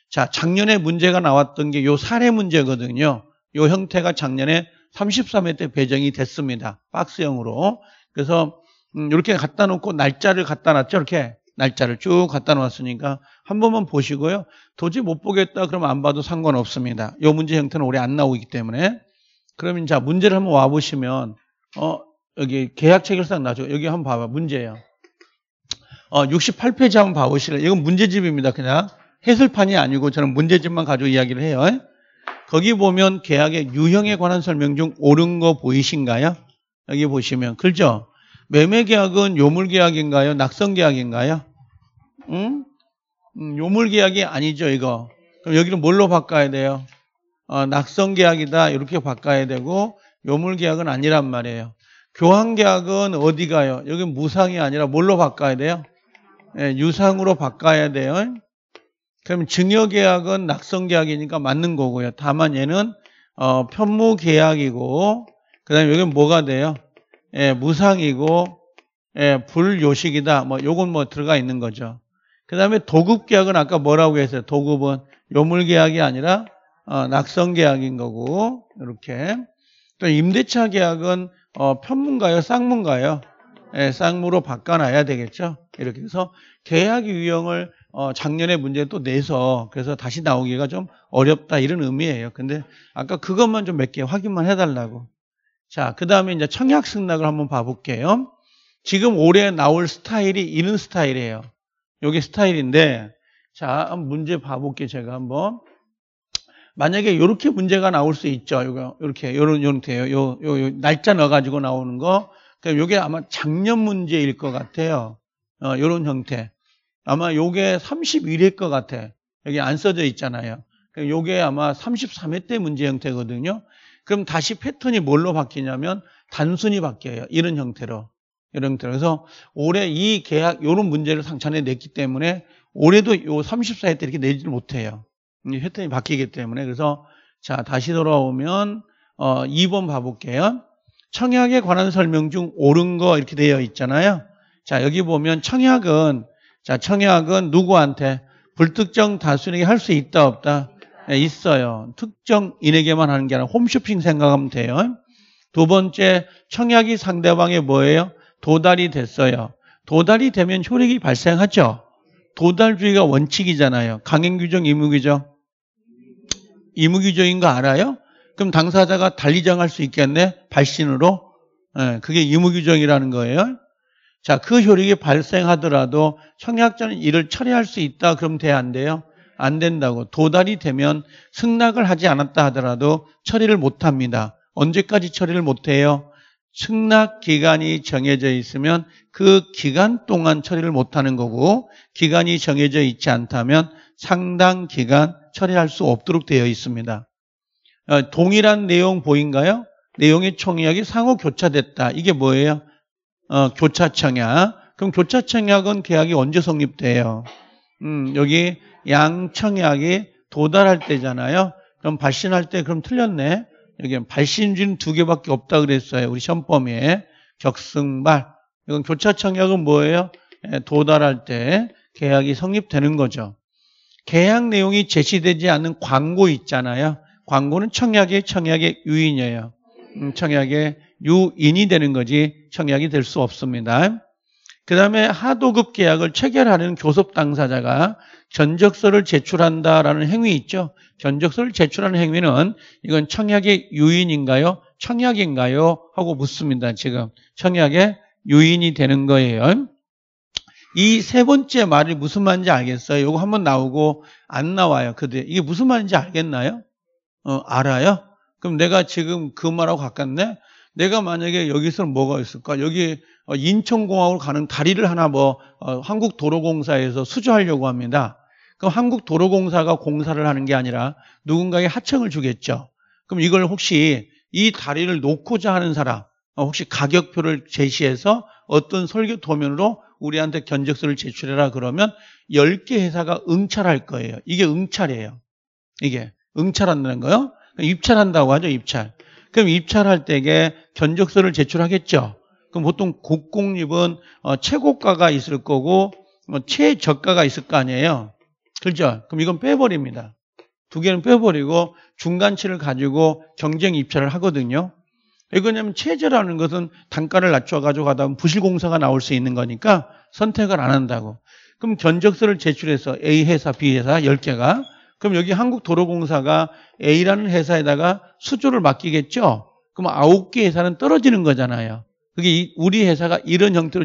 자, 작년에 문제가 나왔던 게 요 사례 문제거든요. 요 형태가 작년에 33회 때 배정이 됐습니다. 박스형으로. 그래서 음, 이렇게 갖다 놓고 날짜를 갖다 놨죠. 이렇게 날짜를 쭉 갖다 놓았으니까 한 번만 보시고요. 도저히 못 보겠다 그러면 안 봐도 상관없습니다. 이 문제 형태는 올해 안 나오기 때문에 그러면 자 문제를 한번 와보시면 어 여기 계약 체결상 나죠. 여기 한번 봐봐 문제예요. 어 68페이지 한번 봐보시래요 이건 문제집입니다. 그냥 해설판이 아니고 저는 문제집만 가지고 이야기를 해요. 예? 거기 보면 계약의 유형에 관한 설명 중 옳은 거 보이신가요? 여기 보시면 그죠? 매매 계약은 요물 계약인가요? 낙선 계약인가요? 응? 음, 요물계약이 아니죠 이거 그럼 여기를 뭘로 바꿔야 돼요? 어, 낙성계약이다 이렇게 바꿔야 되고 요물계약은 아니란 말이에요 교환계약은 어디 가요? 여기 무상이 아니라 뭘로 바꿔야 돼요? 예, 유상으로 바꿔야 돼요 그럼 증여계약은 낙성계약이니까 맞는 거고요 다만 얘는 어, 편무계약이고 그 다음에 여기 뭐가 돼요? 예, 무상이고 예, 불요식이다 뭐 요건 뭐 들어가 있는 거죠 그 다음에 도급계약은 아까 뭐라고 했어요? 도급은 요물계약이 아니라 어, 낙선계약인 거고 이렇게 또 임대차 계약은 어, 편문가요? 쌍문가요? 예, 쌍무로 바꿔놔야 되겠죠. 이렇게 해서 계약 유형을 어, 작년에 문제 또 내서 그래서 다시 나오기가 좀 어렵다 이런 의미예요. 근데 아까 그것만 좀 몇 개 확인만 해달라고. 자, 그 다음에 이제 청약 승낙을 한번 봐볼게요. 지금 올해 나올 스타일이 이런 스타일이에요. 요게 스타일인데 자 문제 봐볼게 제가 한번 만약에 이렇게 문제가 나올 수 있죠. 요거 이렇게 요런 형태예요. 요, 요, 요 날짜 넣어 가지고 나오는 거. 그러 요게 아마 작년 문제일 것 같아요. 어, 요런 형태. 아마 요게 31일 것 같아. 여기 안 써져 있잖아요. 요게 아마 33회 때 문제 형태거든요. 그럼 다시 패턴이 뭘로 바뀌냐면 단순히 바뀌어요. 이런 형태로. 여러분들 그래서 올해 이 계약 이런 문제를 상찬에 냈기 때문에 올해도 요 34회 때 이렇게 내지를 못해요. 회태이 바뀌기 때문에 그래서 자 다시 돌아오면 어 2번 봐볼게요. 청약에 관한 설명 중 옳은 거 이렇게 되어 있잖아요. 자 여기 보면 청약은 자 청약은 누구한테 불특정 다수에게 할 수 있다 없다 네, 있어요. 특정인에게만 하는 게 아니라 홈쇼핑 생각하면 돼요. 두 번째 청약이 상대방의 뭐예요? 도달이 됐어요. 도달이 되면 효력이 발생하죠. 도달주의가 원칙이잖아요. 강행규정, 의무규정. 의무규정인 거 알아요? 그럼 당사자가 달리장할 수 있겠네? 발신으로? 네, 그게 의무규정이라는 거예요. 자, 그 효력이 발생하더라도 청약자는 이를 처리할 수 있다. 그럼 돼, 안 돼요? 안 된다고. 도달이 되면 승낙을 하지 않았다 하더라도 처리를 못 합니다. 언제까지 처리를 못 해요? 승낙 기간이 정해져 있으면 그 기간 동안 처리를 못하는 거고 기간이 정해져 있지 않다면 상당 기간 처리할 수 없도록 되어 있습니다. 어, 동일한 내용 보인가요? 내용의 총약이 상호 교차됐다. 이게 뭐예요? 어, 교차 청약. 그럼 교차 청약은 계약이 언제 성립돼요? 음, 여기 양 청약이 도달할 때잖아요. 그럼 발신할 때 그럼 틀렸네. 여기 발신주는 두 개밖에 없다 그랬어요. 우리 시험범위에 적승발. 이건 교차청약은 뭐예요? 예, 도달할 때 계약이 성립되는 거죠. 계약 내용이 제시되지 않은 광고 있잖아요. 광고는 청약의 청약의 유인이에요. 음, 청약의 유인이 되는 거지 청약이 될 수 없습니다. 그 다음에 하도급 계약을 체결하는 교섭 당사자가 견적서를 제출한다라는 행위 있죠. 견적서를 제출하는 행위는 이건 청약의 유인인가요? 청약인가요? 하고 묻습니다. 지금 청약의 유인이 되는 거예요. 이 세 번째 말이 무슨 말인지 알겠어요? 이거 한 번 나오고 안 나와요. 그대 이게 무슨 말인지 알겠나요? 어, 알아요? 그럼 내가 지금 그 말하고 가깝네? 내가 만약에 여기서 뭐가 있을까? 여기 어, 인천공항으로 가는 다리를 하나 뭐 어, 한국도로공사에서 수주하려고 합니다. 그럼 한국도로공사가 공사를 하는 게 아니라 누군가의 하청을 주겠죠. 그럼 이걸 혹시 이 다리를 놓고자 하는 사람, 어, 혹시 가격표를 제시해서 어떤 설계 도면으로 우리한테 견적서를 제출해라 그러면 10개 회사가 응찰할 거예요. 이게 응찰이에요. 이게 응찰한다는 거요. 그러니까 입찰한다고 하죠, 입찰. 그럼 입찰할 때에 견적서를 제출하겠죠. 그럼 보통 국공립은 어, 최고가가 있을 거고 어, 최저가가 있을 거 아니에요. 그렇죠? 그럼 이건 빼버립니다. 두 개는 빼버리고 중간치를 가지고 경쟁 입찰을 하거든요. 왜 그러냐면 체제라는 것은 단가를 낮춰가지고 가다 보면 부실공사가 나올 수 있는 거니까 선택을 안 한다고. 그럼 견적서를 제출해서 A 회사, B 회사 10개가 그럼 여기 한국도로공사가 A라는 회사에다가 수조를 맡기겠죠? 그럼 9개 회사는 떨어지는 거잖아요. 그게 우리 회사가 이런 형태로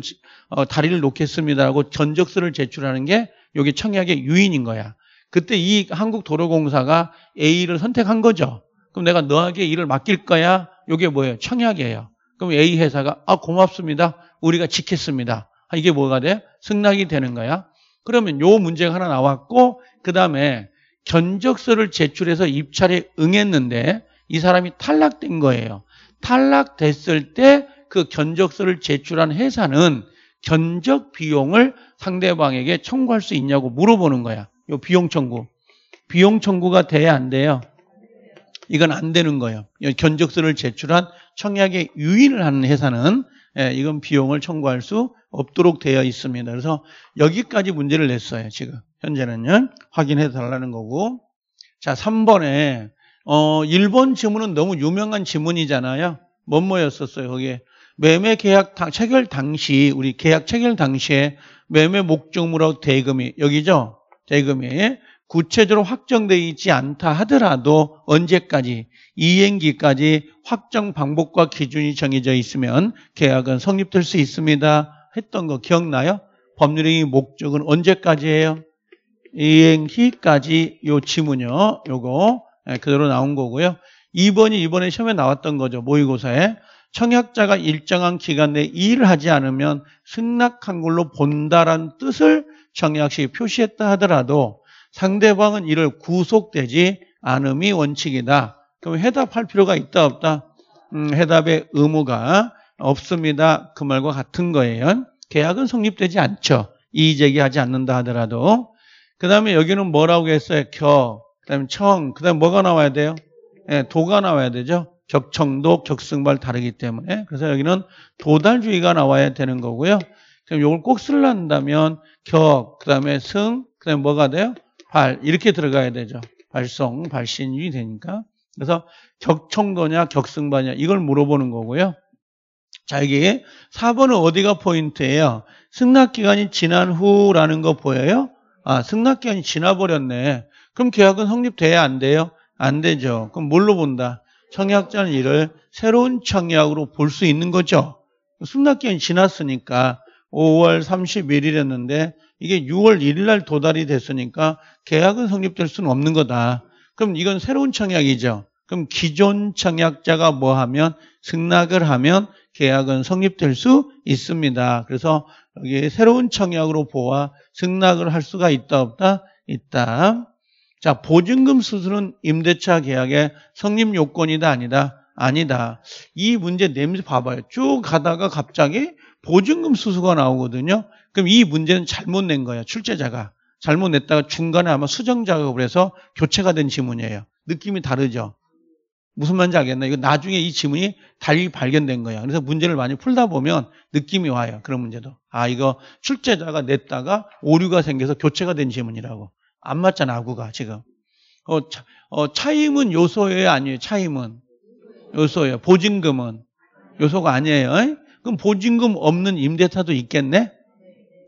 어, 다리를 놓겠습니다라고 전적서를 제출하는 게 여기 청약의 유인인 거야. 그때 이 한국도로공사가 A를 선택한 거죠. 그럼 내가 너에게 일을 맡길 거야. 이게 뭐예요? 청약이에요. 그럼 A 회사가 아 고맙습니다. 우리가 지켰습니다. 아, 이게 뭐가 돼? 승낙이 되는 거야. 그러면 요 문제가 하나 나왔고 그 다음에 견적서를 제출해서 입찰에 응했는데 이 사람이 탈락된 거예요. 탈락됐을 때그 견적서를 제출한 회사는 견적 비용을 상대방에게 청구할 수 있냐고 물어보는 거야. 요 비용 청구. 비용 청구가 돼야 안 돼요? 이건 안 되는 거예요. 견적서를 제출한 청약에 유인을 하는 회사는 예, 이건 비용을 청구할 수 없도록 되어 있습니다. 그래서 여기까지 문제를 냈어요. 지금 현재는요. 확인해 달라는 거고. 자, 3번에 어, 1번 지문은 너무 유명한 지문이잖아요. 뭐뭐였었어요, 거기에. 매매 계약 체결 당시 우리 계약 체결 당시에 매매 목적물하고 대금이 여기죠. 대금이 구체적으로 확정되어 있지 않다 하더라도 언제까지 이행기까지 확정 방법과 기준이 정해져 있으면 계약은 성립될 수 있습니다. 했던 거 기억나요? 법률의 목적은 언제까지예요? 이행기까지 요 지문요. 요거 예, 그대로 나온 거고요. 2번이 이번에 시험에 나왔던 거죠. 모의고사에. 청약자가 일정한 기간 내에 일을 하지 않으면 승낙한 걸로 본다라는 뜻을 청약시 표시했다 하더라도 상대방은 이를 구속되지 않음이 원칙이다. 그럼 해답할 필요가 있다 없다? 음, 해답의 의무가 없습니다. 그 말과 같은 거예요. 계약은 성립되지 않죠. 이의 제기하지 않는다 하더라도. 그 다음에 여기는 뭐라고 했어요? 겨, 그 다음에 청, 그 다음에 뭐가 나와야 돼요? 네, 도가 나와야 되죠. 적청도, 적승발 다르기 때문에 그래서 여기는 도달주의가 나와야 되는 거고요. 그럼 이걸꼭 쓰려면 격, 그 다음에 승, 그 다음에 뭐가 돼요? 발 이렇게 들어가야 되죠. 발성, 발신이 되니까. 그래서 격청도냐 격승반이냐 이걸 물어보는 거고요. 자 여기 4번은 어디가 포인트예요? 승낙기간이 지난 후라는 거 보여요? 아 승낙기간이 지나버렸네. 그럼 계약은 성립돼야 안 돼요? 안 되죠. 그럼 뭘로 본다? 청약자는 이를 새로운 청약으로 볼 수 있는 거죠. 승낙기간이 지났으니까 5월 31일이었는데 이게 6월 1일 날 도달이 됐으니까 계약은 성립될 수는 없는 거다. 그럼 이건 새로운 청약이죠. 그럼 기존 청약자가 뭐 하면 승낙을 하면 계약은 성립될 수 있습니다. 그래서 여기 새로운 청약으로 보아 승낙을 할 수가 있다 없다 있다. 자, 보증금 수수는 임대차 계약의 성립 요건이다 아니다. 아니다. 이 문제 내 냄새 봐봐요. 쭉 가다가 갑자기 보증금 수수가 나오거든요. 그럼 이 문제는 잘못 낸거예요 출제자가. 잘못 냈다가 중간에 아마 수정 작업을 해서 교체가 된 지문이에요. 느낌이 다르죠. 무슨 말인지 알겠나? 이거 나중에 이 지문이 달리 발견된 거야. 그래서 문제를 많이 풀다 보면 느낌이 와요. 그런 문제도. 아, 이거 출제자가 냈다가 오류가 생겨서 교체가 된 지문이라고. 안 맞잖아, 아구가 지금. 어, 차, 어, 차임은 요소예요, 아니에요? 차임은? 요소예요. 보증금은? 요소가 아니에요. 어이? 그럼 보증금 없는 임대차도 있겠네?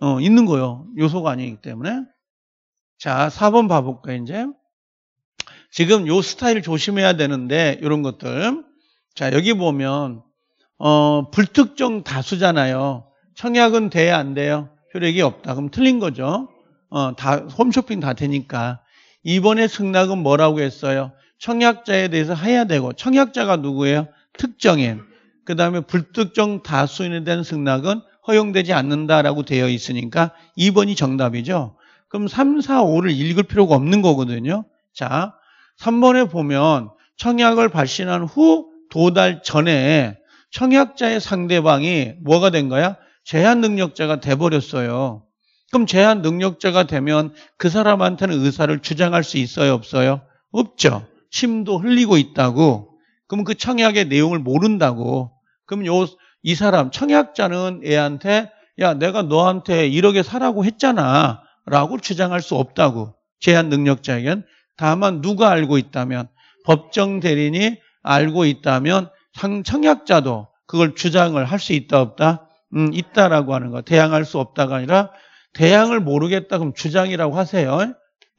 어, 있는 거요. 요소가 아니기 때문에. 자, 4번 봐볼까요, 이제? 지금 요 스타일 조심해야 되는데, 이런 것들. 자, 여기 보면, 어, 불특정 다수잖아요. 청약은 돼야 안 돼요? 효력이 없다. 그럼 틀린 거죠. 어, 다 홈쇼핑 다 되니까 이번에 승낙은 뭐라고 했어요? 청약자에 대해서 해야 되고 청약자가 누구예요? 특정인. 그 다음에 불특정 다수인에 대한 승낙은 허용되지 않는다라고 되어 있으니까 2번이 정답이죠. 그럼 3, 4, 5를 읽을 필요가 없는 거거든요. 자, 3번에 보면 청약을 발신한 후 도달 전에 청약자의 상대방이 뭐가 된 거야? 제한 능력자가 돼버렸어요. 그럼 제한 능력자가 되면 그 사람한테는 의사를 주장할 수 있어요, 없어요? 없죠. 침도 흘리고 있다고. 그럼 그 청약의 내용을 모른다고. 그럼 요, 이 사람, 청약자는 애한테, 야, 내가 너한테 1억에 사라고 했잖아. 라고 주장할 수 없다고. 제한 능력자에겐. 다만, 누가 알고 있다면, 법정 대리인이 알고 있다면, 상, 청약자도 그걸 주장을 할 수 있다, 없다? 음, 있다라고 하는 거. 대항할 수 없다가 아니라, 대항을 모르겠다 그럼 주장이라고 하세요.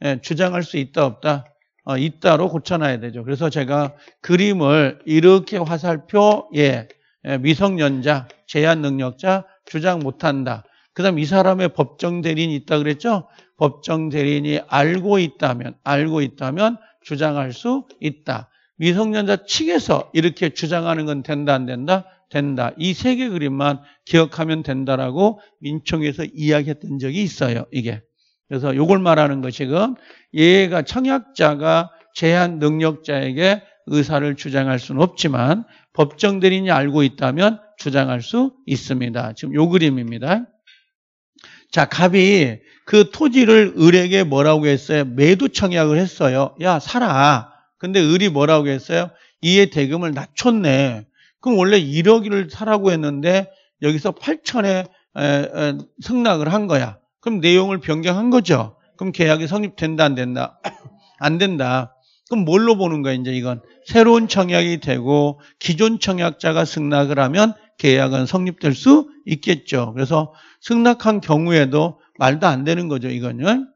예, 주장할 수 있다 없다. 어, 있다로 고쳐놔야 되죠. 그래서 제가 그림을 이렇게 화살표 예, 예 미성년자, 제한 능력자, 주장 못한다. 그다음 이 사람의 법정 대리인이 있다 그랬죠? 법정 대리인이 알고 있다면 알고 있다면 주장할 수 있다. 미성년자 측에서 이렇게 주장하는 건 된다 안 된다? 된다. 이 세 개 그림만 기억하면 된다라고 민총에서 이야기했던 적이 있어요. 이게. 그래서 요걸 말하는 거 지금 얘가 청약자가 제한 능력자에게 의사를 주장할 수는 없지만 법정 대리인이 알고 있다면 주장할 수 있습니다. 지금 요 그림입니다. 자, 갑이 그 토지를 을에게 뭐라고 했어요? 매도 청약을 했어요. 야, 살아. 근데 을이 뭐라고 했어요? 이에 대금을 낮췄네. 그럼 원래 1억을 사라고 했는데 여기서 8천에 승낙을 한 거야. 그럼 내용을 변경한 거죠. 그럼 계약이 성립된다 안 된다? 안 된다. 그럼 뭘로 보는 거야 이제 이건 새로운 청약이 되고 기존 청약자가 승낙을 하면 계약은 성립될 수 있겠죠. 그래서 승낙한 경우에도 말도 안 되는 거죠 이거는.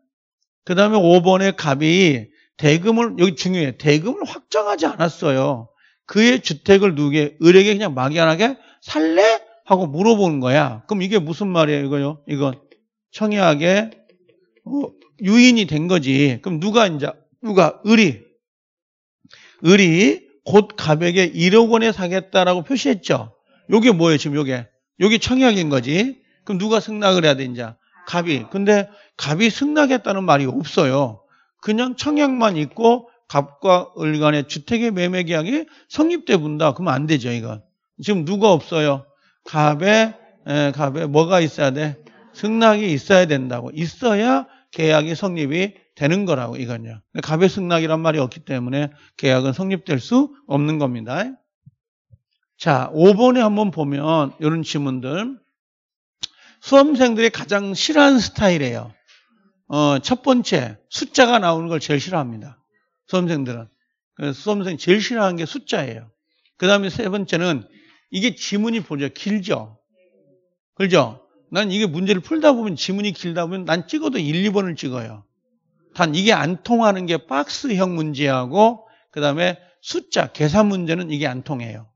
그 다음에 5번의 갑이 대금을 여기 중요해 대금을 확정하지 않았어요. 그의 주택을 누구에게 을에게 그냥 막연하게 살래 하고 물어보는 거야. 그럼 이게 무슨 말이에요, 이거요? 이건 청약의 어, 유인이 된 거지. 그럼 누가 이제 누가 을이 을이 곧 갑에게 1억 원에 사겠다라고 표시했죠. 요게 뭐예요, 지금 요게? 요게 청약인 거지. 그럼 누가 승낙을 해야 돼, 이제? 갑이. 근데 갑이 승낙했다는 말이 없어요. 그냥 청약만 있고 갑과 을 간의 주택의 매매 계약이 성립돼 본다. 그러면 안 되죠, 이건. 지금 누가 없어요? 갑에, 에, 갑에 뭐가 있어야 돼? 승낙이 있어야 된다고. 있어야 계약이 성립이 되는 거라고, 이건요. 갑의 승낙이란 말이 없기 때문에 계약은 성립될 수 없는 겁니다. 자, 5번에 한번 보면 이런 질문들. 수험생들이 가장 싫어하는 스타일이에요. 어, 첫 번째, 숫자가 나오는 걸 제일 싫어합니다. 수험생들은. 그 수험생 제일 싫어하는 게 숫자예요. 그 다음에 세 번째는 이게 지문이 보죠. 길죠. 그죠? 난 이게 문제를 풀다 보면 지문이 길다 보면 난 찍어도 1, 2번을 찍어요. 단 이게 안 통하는 게 박스형 문제하고 그 다음에 숫자, 계산 문제는 이게 안 통해요.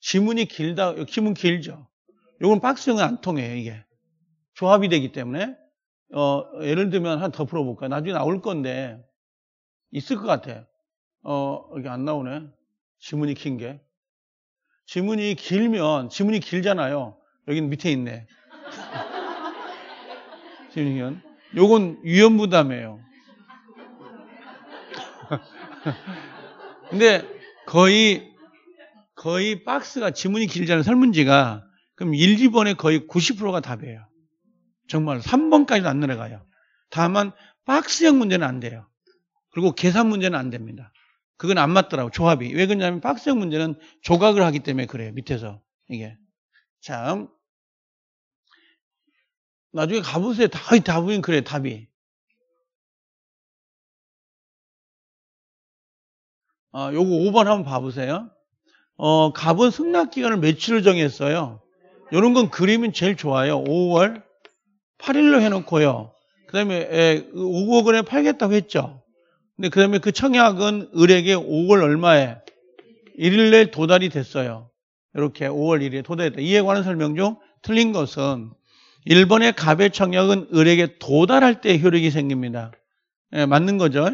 지문이 길다, 지문 길죠. 요건 박스형은 안 통해요, 이게. 조합이 되기 때문에. 어, 예를 들면 한 더 풀어볼까요? 나중에 나올 건데. 있을 것 같아. 어, 여기 안 나오네. 지문이 긴 게. 지문이 길면, 지문이 길잖아요. 여긴 밑에 있네. 지문이면. 요건 위험부담이에요. 근데 거의, 거의 박스가 지문이 길잖아요. 설문지가. 그럼 1, 2번에 거의 90%가 답이에요. 정말 3번까지도 안 내려가요. 다만 박스형 문제는 안 돼요. 그리고 계산 문제는 안 됩니다. 그건 안 맞더라고 조합이. 왜 그러냐면 박스형 문제는 조각을 하기 때문에 그래요. 밑에서 이게 참 나중에 가보세요. 다의 답은 그래 답이. 아, 요거 5번 한번 봐보세요. 어, 갑은 승낙 기간을 며칠을 정했어요. 요런 건 그림은 제일 좋아요. 5월 8일로 해놓고요. 예, 그 다음에 5억 원에 팔겠다고 했죠. 근데 그 다음에 그 청약은 을에게 5월 얼마에 1일에 도달이 됐어요. 이렇게 5월 1일에 도달했다. 이에 관한 설명 중 틀린 것은 1번의 갑의 청약은 을에게 도달할 때 효력이 생깁니다. 네, 맞는 거죠.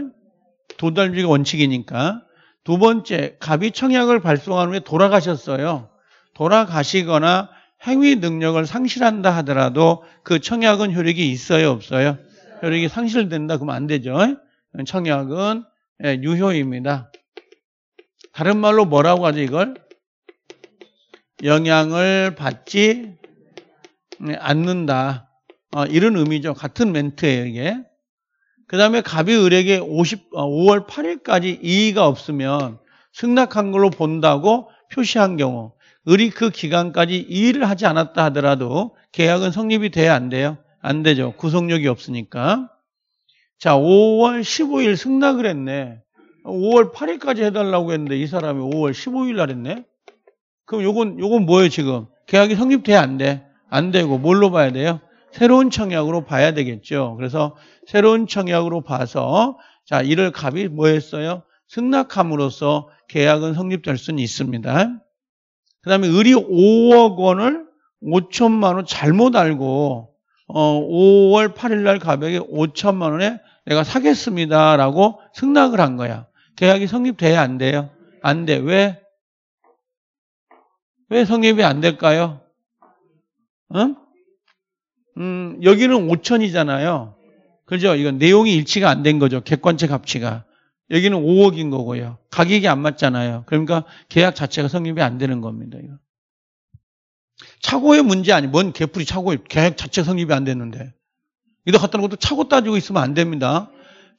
도달주의 원칙이니까. 두 번째, 갑이 청약을 발송한 후에 돌아가셨어요. 돌아가시거나 행위 능력을 상실한다 하더라도 그 청약은 효력이 있어요, 없어요? 효력이 상실된다 그러면 안 되죠. 청약은 예, 유효입니다. 다른 말로 뭐라고 하죠 이걸? 영향을 받지 예, 않는다. 어, 이런 의미죠. 같은 멘트예요 이게. 그 다음에 갑이 을에게 50, 5월 어, 8일까지 이의가 없으면 승낙한 걸로 본다고 표시한 경우 을이 그 기간까지 이의를 하지 않았다 하더라도 계약은 성립이 돼야 안 돼요? 안 되죠. 구속력이 없으니까. 자, 5월 15일 승낙을 했네. 5월 8일까지 해달라고 했는데 이 사람이 5월 15일 날 했네. 그럼 요건 요건 뭐예요 지금? 계약이 성립돼야 안 돼. 안 되고 뭘로 봐야 돼요? 새로운 청약으로 봐야 되겠죠. 그래서 새로운 청약으로 봐서 자 이를 갑이 뭐했어요 승낙함으로써 계약은 성립될 수는 있습니다. 그다음에 을이 5억 원을 5천만 원 잘못 알고 어, 5월 8일 날가격게 5천만 원에 내가 사겠습니다라고 승낙을 한 거야. 계약이 성립돼야 안 돼요? 안 돼. 왜? 왜 성립이 안 될까요? 응? 음, 여기는 5천이잖아요. 그죠? 이건 내용이 일치가 안 된 거죠. 객관적 가치가 여기는 5억인 거고요. 가격이 안 맞잖아요. 그러니까 계약 자체가 성립이 안 되는 겁니다. 이거. 차고의 문제 아니, 뭔 개풀이 차고의 계약 자체 가 성립이 안 되는데. 이거 갖다 는 것도 차고 따지고 있으면 안 됩니다.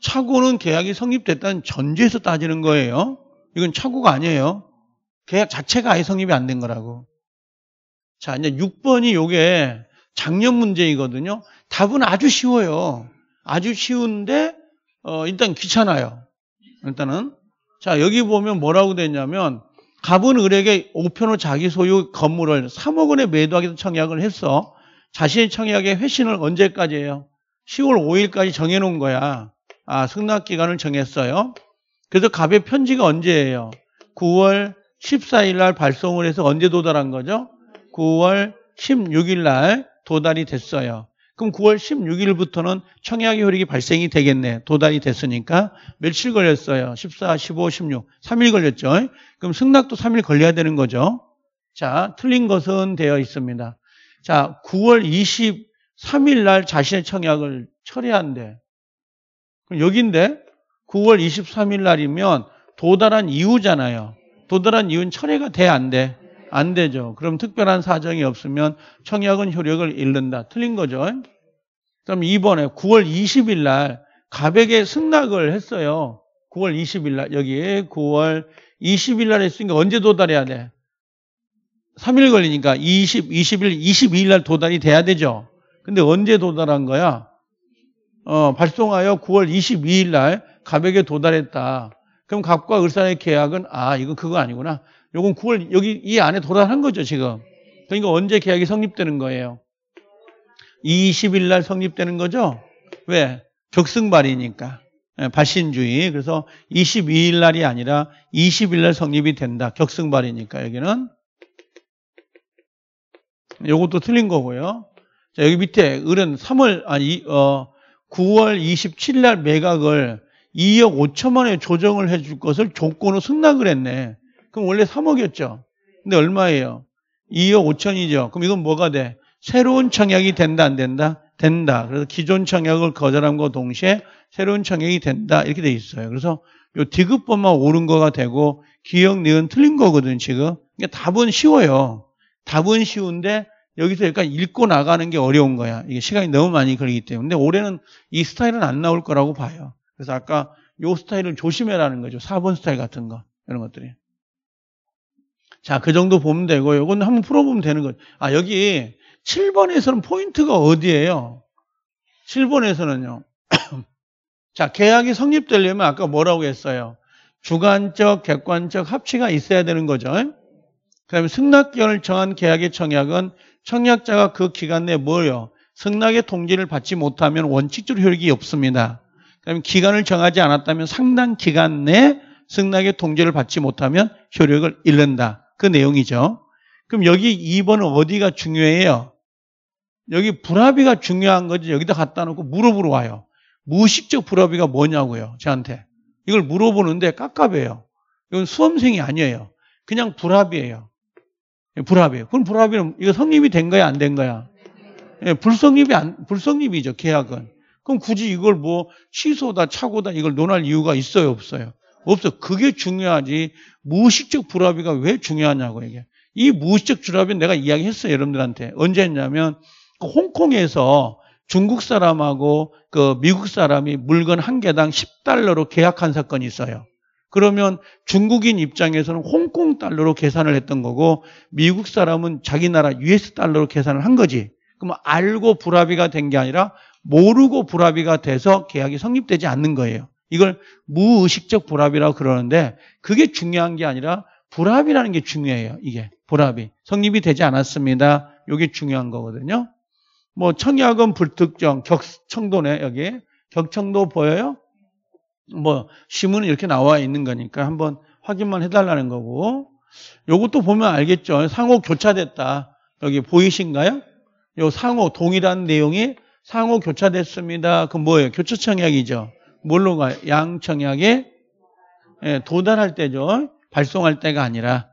차고는 계약이 성립됐다는 전제에서 따지는 거예요. 이건 차고가 아니에요. 계약 자체가 아예 성립이 안 된 거라고. 자, 이제 6번이 요게 작년 문제이거든요. 답은 아주 쉬워요. 아주 쉬운데, 어, 일단 귀찮아요. 일단은. 자, 여기 보면 뭐라고 됐냐면, 갑은 을에게 5편호 자기 소유 건물을 3억 원에 매도하기로 청약을 했어. 자신의 청약의 회신을 언제까지 해요? 10월 5일까지 정해놓은 거야. 아, 승낙 기간을 정했어요. 그래서 갑의 편지가 언제예요? 9월 14일 날 발송을 해서 언제 도달한 거죠? 9월 16일 날 도달이 됐어요. 그럼 9월 16일부터는 청약의 효력이 발생이 되겠네. 도달이 됐으니까 며칠 걸렸어요? 14, 15, 16. 3일 걸렸죠. 그럼 승낙도 3일 걸려야 되는 거죠. 자, 틀린 것은 되어 있습니다. 자, 9월 20 3일날 자신의 청약을 철회한대. 그럼 여기인데 9월 23일날이면 도달한 이유잖아요 도달한 이유는 철회가 돼, 안 돼? 안 되죠. 그럼 특별한 사정이 없으면 청약은 효력을 잃는다. 틀린 거죠. 그럼 이번에 9월 20일 날 가백에 승낙을 했어요. 9월 20일 날 여기 9월 20일 날 했으니까 언제 도달해야 돼? 3일 걸리니까 20, 21, 22일 날 도달이 돼야 되죠. 근데 언제 도달한 거야? 어, 발송하여 9월 22일 날 갑에게 도달했다. 그럼 갑과 을산의 계약은 아, 이건 그거 아니구나. 요건 9월 여기 이 안에 도달한 거죠, 지금. 그러니까 언제 계약이 성립되는 거예요? 20일 날 성립되는 거죠? 왜? 격승발이니까. 예, 발신주의. 그래서 22일 날이 아니라 20일 날 성립이 된다. 격승발이니까 여기는. 요것도 틀린 거고요. 자, 여기 밑에 을은 3월 아니 어 9월 27일 날 매각을 2억 5천만 원에 조정을 해 줄 것을 조건으로 승낙을 했네. 그럼 원래 3억이었죠. 근데 얼마예요? 2억 5천이죠. 그럼 이건 뭐가 돼? 새로운 청약이 된다 안 된다? 된다. 그래서 기존 청약을 거절함과 동시에 새로운 청약이 된다 이렇게 돼 있어요. 그래서 요 디귿번만 옳은 거가 되고 기억, 니은 틀린 거거든 지금. 그러니까 답은 쉬워요. 답은 쉬운데 여기서 약간 읽고 나가는 게 어려운 거야. 이게 시간이 너무 많이 걸리기 때문에. 근데 올해는 이 스타일은 안 나올 거라고 봐요. 그래서 아까 이 스타일을 조심해라는 거죠. 4번 스타일 같은 거. 이런 것들이. 자, 그 정도 보면 되고, 요건 한번 풀어보면 되는 거죠. 아, 여기 7번에서는 포인트가 어디예요? 7번에서는요. 자, 계약이 성립되려면 아까 뭐라고 했어요? 주관적, 객관적 합치가 있어야 되는 거죠. 그 다음에 승낙견을 정한 계약의 청약은 청약자가 그 기간 내에 뭐요? 승낙의 통지를 받지 못하면 원칙적으로 효력이 없습니다. 그다음 에 기간을 정하지 않았다면 상당 기간 내에 승낙의 통지를 받지 못하면 효력을 잃는다. 그 내용이죠. 그럼 여기 2번은 어디가 중요해요? 여기 불합의가 중요한 거지 여기다 갖다 놓고 물어보러 와요. 무의식적 불합의가 뭐냐고요. 저한테. 이걸 물어보는데 깝깝해요. 이건 수험생이 아니에요. 그냥 불합이에요. 예, 불합의에요 그럼 불합의는 이거 성립이 된 거야 안 된 거야? 네. 예, 불성립이 안 불성립이죠 계약은. 그럼 굳이 이걸 뭐 취소다 착오다 이걸 논할 이유가 있어요 없어요? 없어. 그게 중요하지. 무의식적 불합의가 왜 중요하냐고 이게. 이 무의식적 불합의는 내가 이야기했어요 여러분들한테. 언제 했냐면 그 홍콩에서 중국 사람하고 그 미국 사람이 물건 한 개당 10달러로 계약한 사건이 있어요. 그러면 중국인 입장에서는 홍콩 달러로 계산을 했던 거고 미국 사람은 자기 나라 US 달러로 계산을 한 거지. 그럼 알고 불합의가 된 게 아니라 모르고 불합의가 돼서 계약이 성립되지 않는 거예요. 이걸 무의식적 불합이라고 그러는데 그게 중요한 게 아니라 불합이라는 게 중요해요. 이게 불합이 성립이 되지 않았습니다. 이게 중요한 거거든요. 뭐 청약은 불특정 격청도네 여기 격청도 보여요? 뭐 시문은 이렇게 나와 있는 거니까 한번 확인만 해달라는 거고 요것도 보면 알겠죠. 상호 교차됐다. 여기 보이신가요? 요 상호 동일한 내용이 상호 교차됐습니다. 그 뭐예요? 교차 청약이죠. 뭘로 가요? 양 청약에 예, 도달할 때죠. 발송할 때가 아니라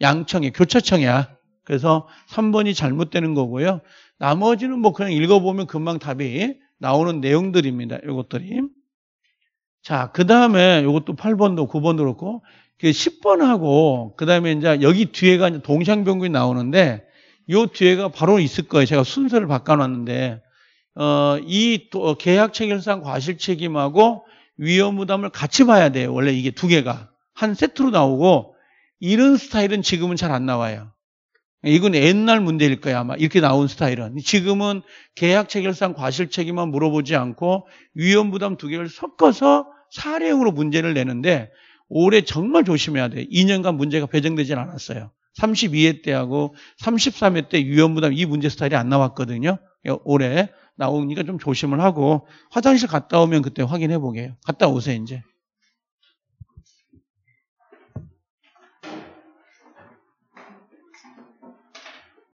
양 청약, 교차 청약. 그래서 3번이 잘못되는 거고요. 나머지는 뭐 그냥 읽어보면 금방 답이 나오는 내용들입니다. 요것들이. 자, 그 다음에 이것도 8번도 9번도 그렇고, 그 10번하고, 그 다음에 이제 여기 뒤에가 동상병균이 나오는데, 요 뒤에가 바로 있을 거예요. 제가 순서를 바꿔놨는데, 어, 이 도, 어, 계약 체결상 과실 책임하고 위험 부담을 같이 봐야 돼요. 원래 이게 두 개가. 한 세트로 나오고, 이런 스타일은 지금은 잘 안 나와요. 이건 옛날 문제일 거야 아마 이렇게 나온 스타일은 지금은 계약 체결상 과실 책임만 물어보지 않고 위험 부담 두 개를 섞어서 사례형으로 문제를 내는데 올해 정말 조심해야 돼. 2년간 문제가 배정되진 않았어요. 32회 때하고 33회 때 위험 부담 이 문제 스타일이 안 나왔거든요. 예, 올해 나오니까 좀 조심을 하고 화장실 갔다 오면 그때 확인해 보게요. 갔다 오세요 이제.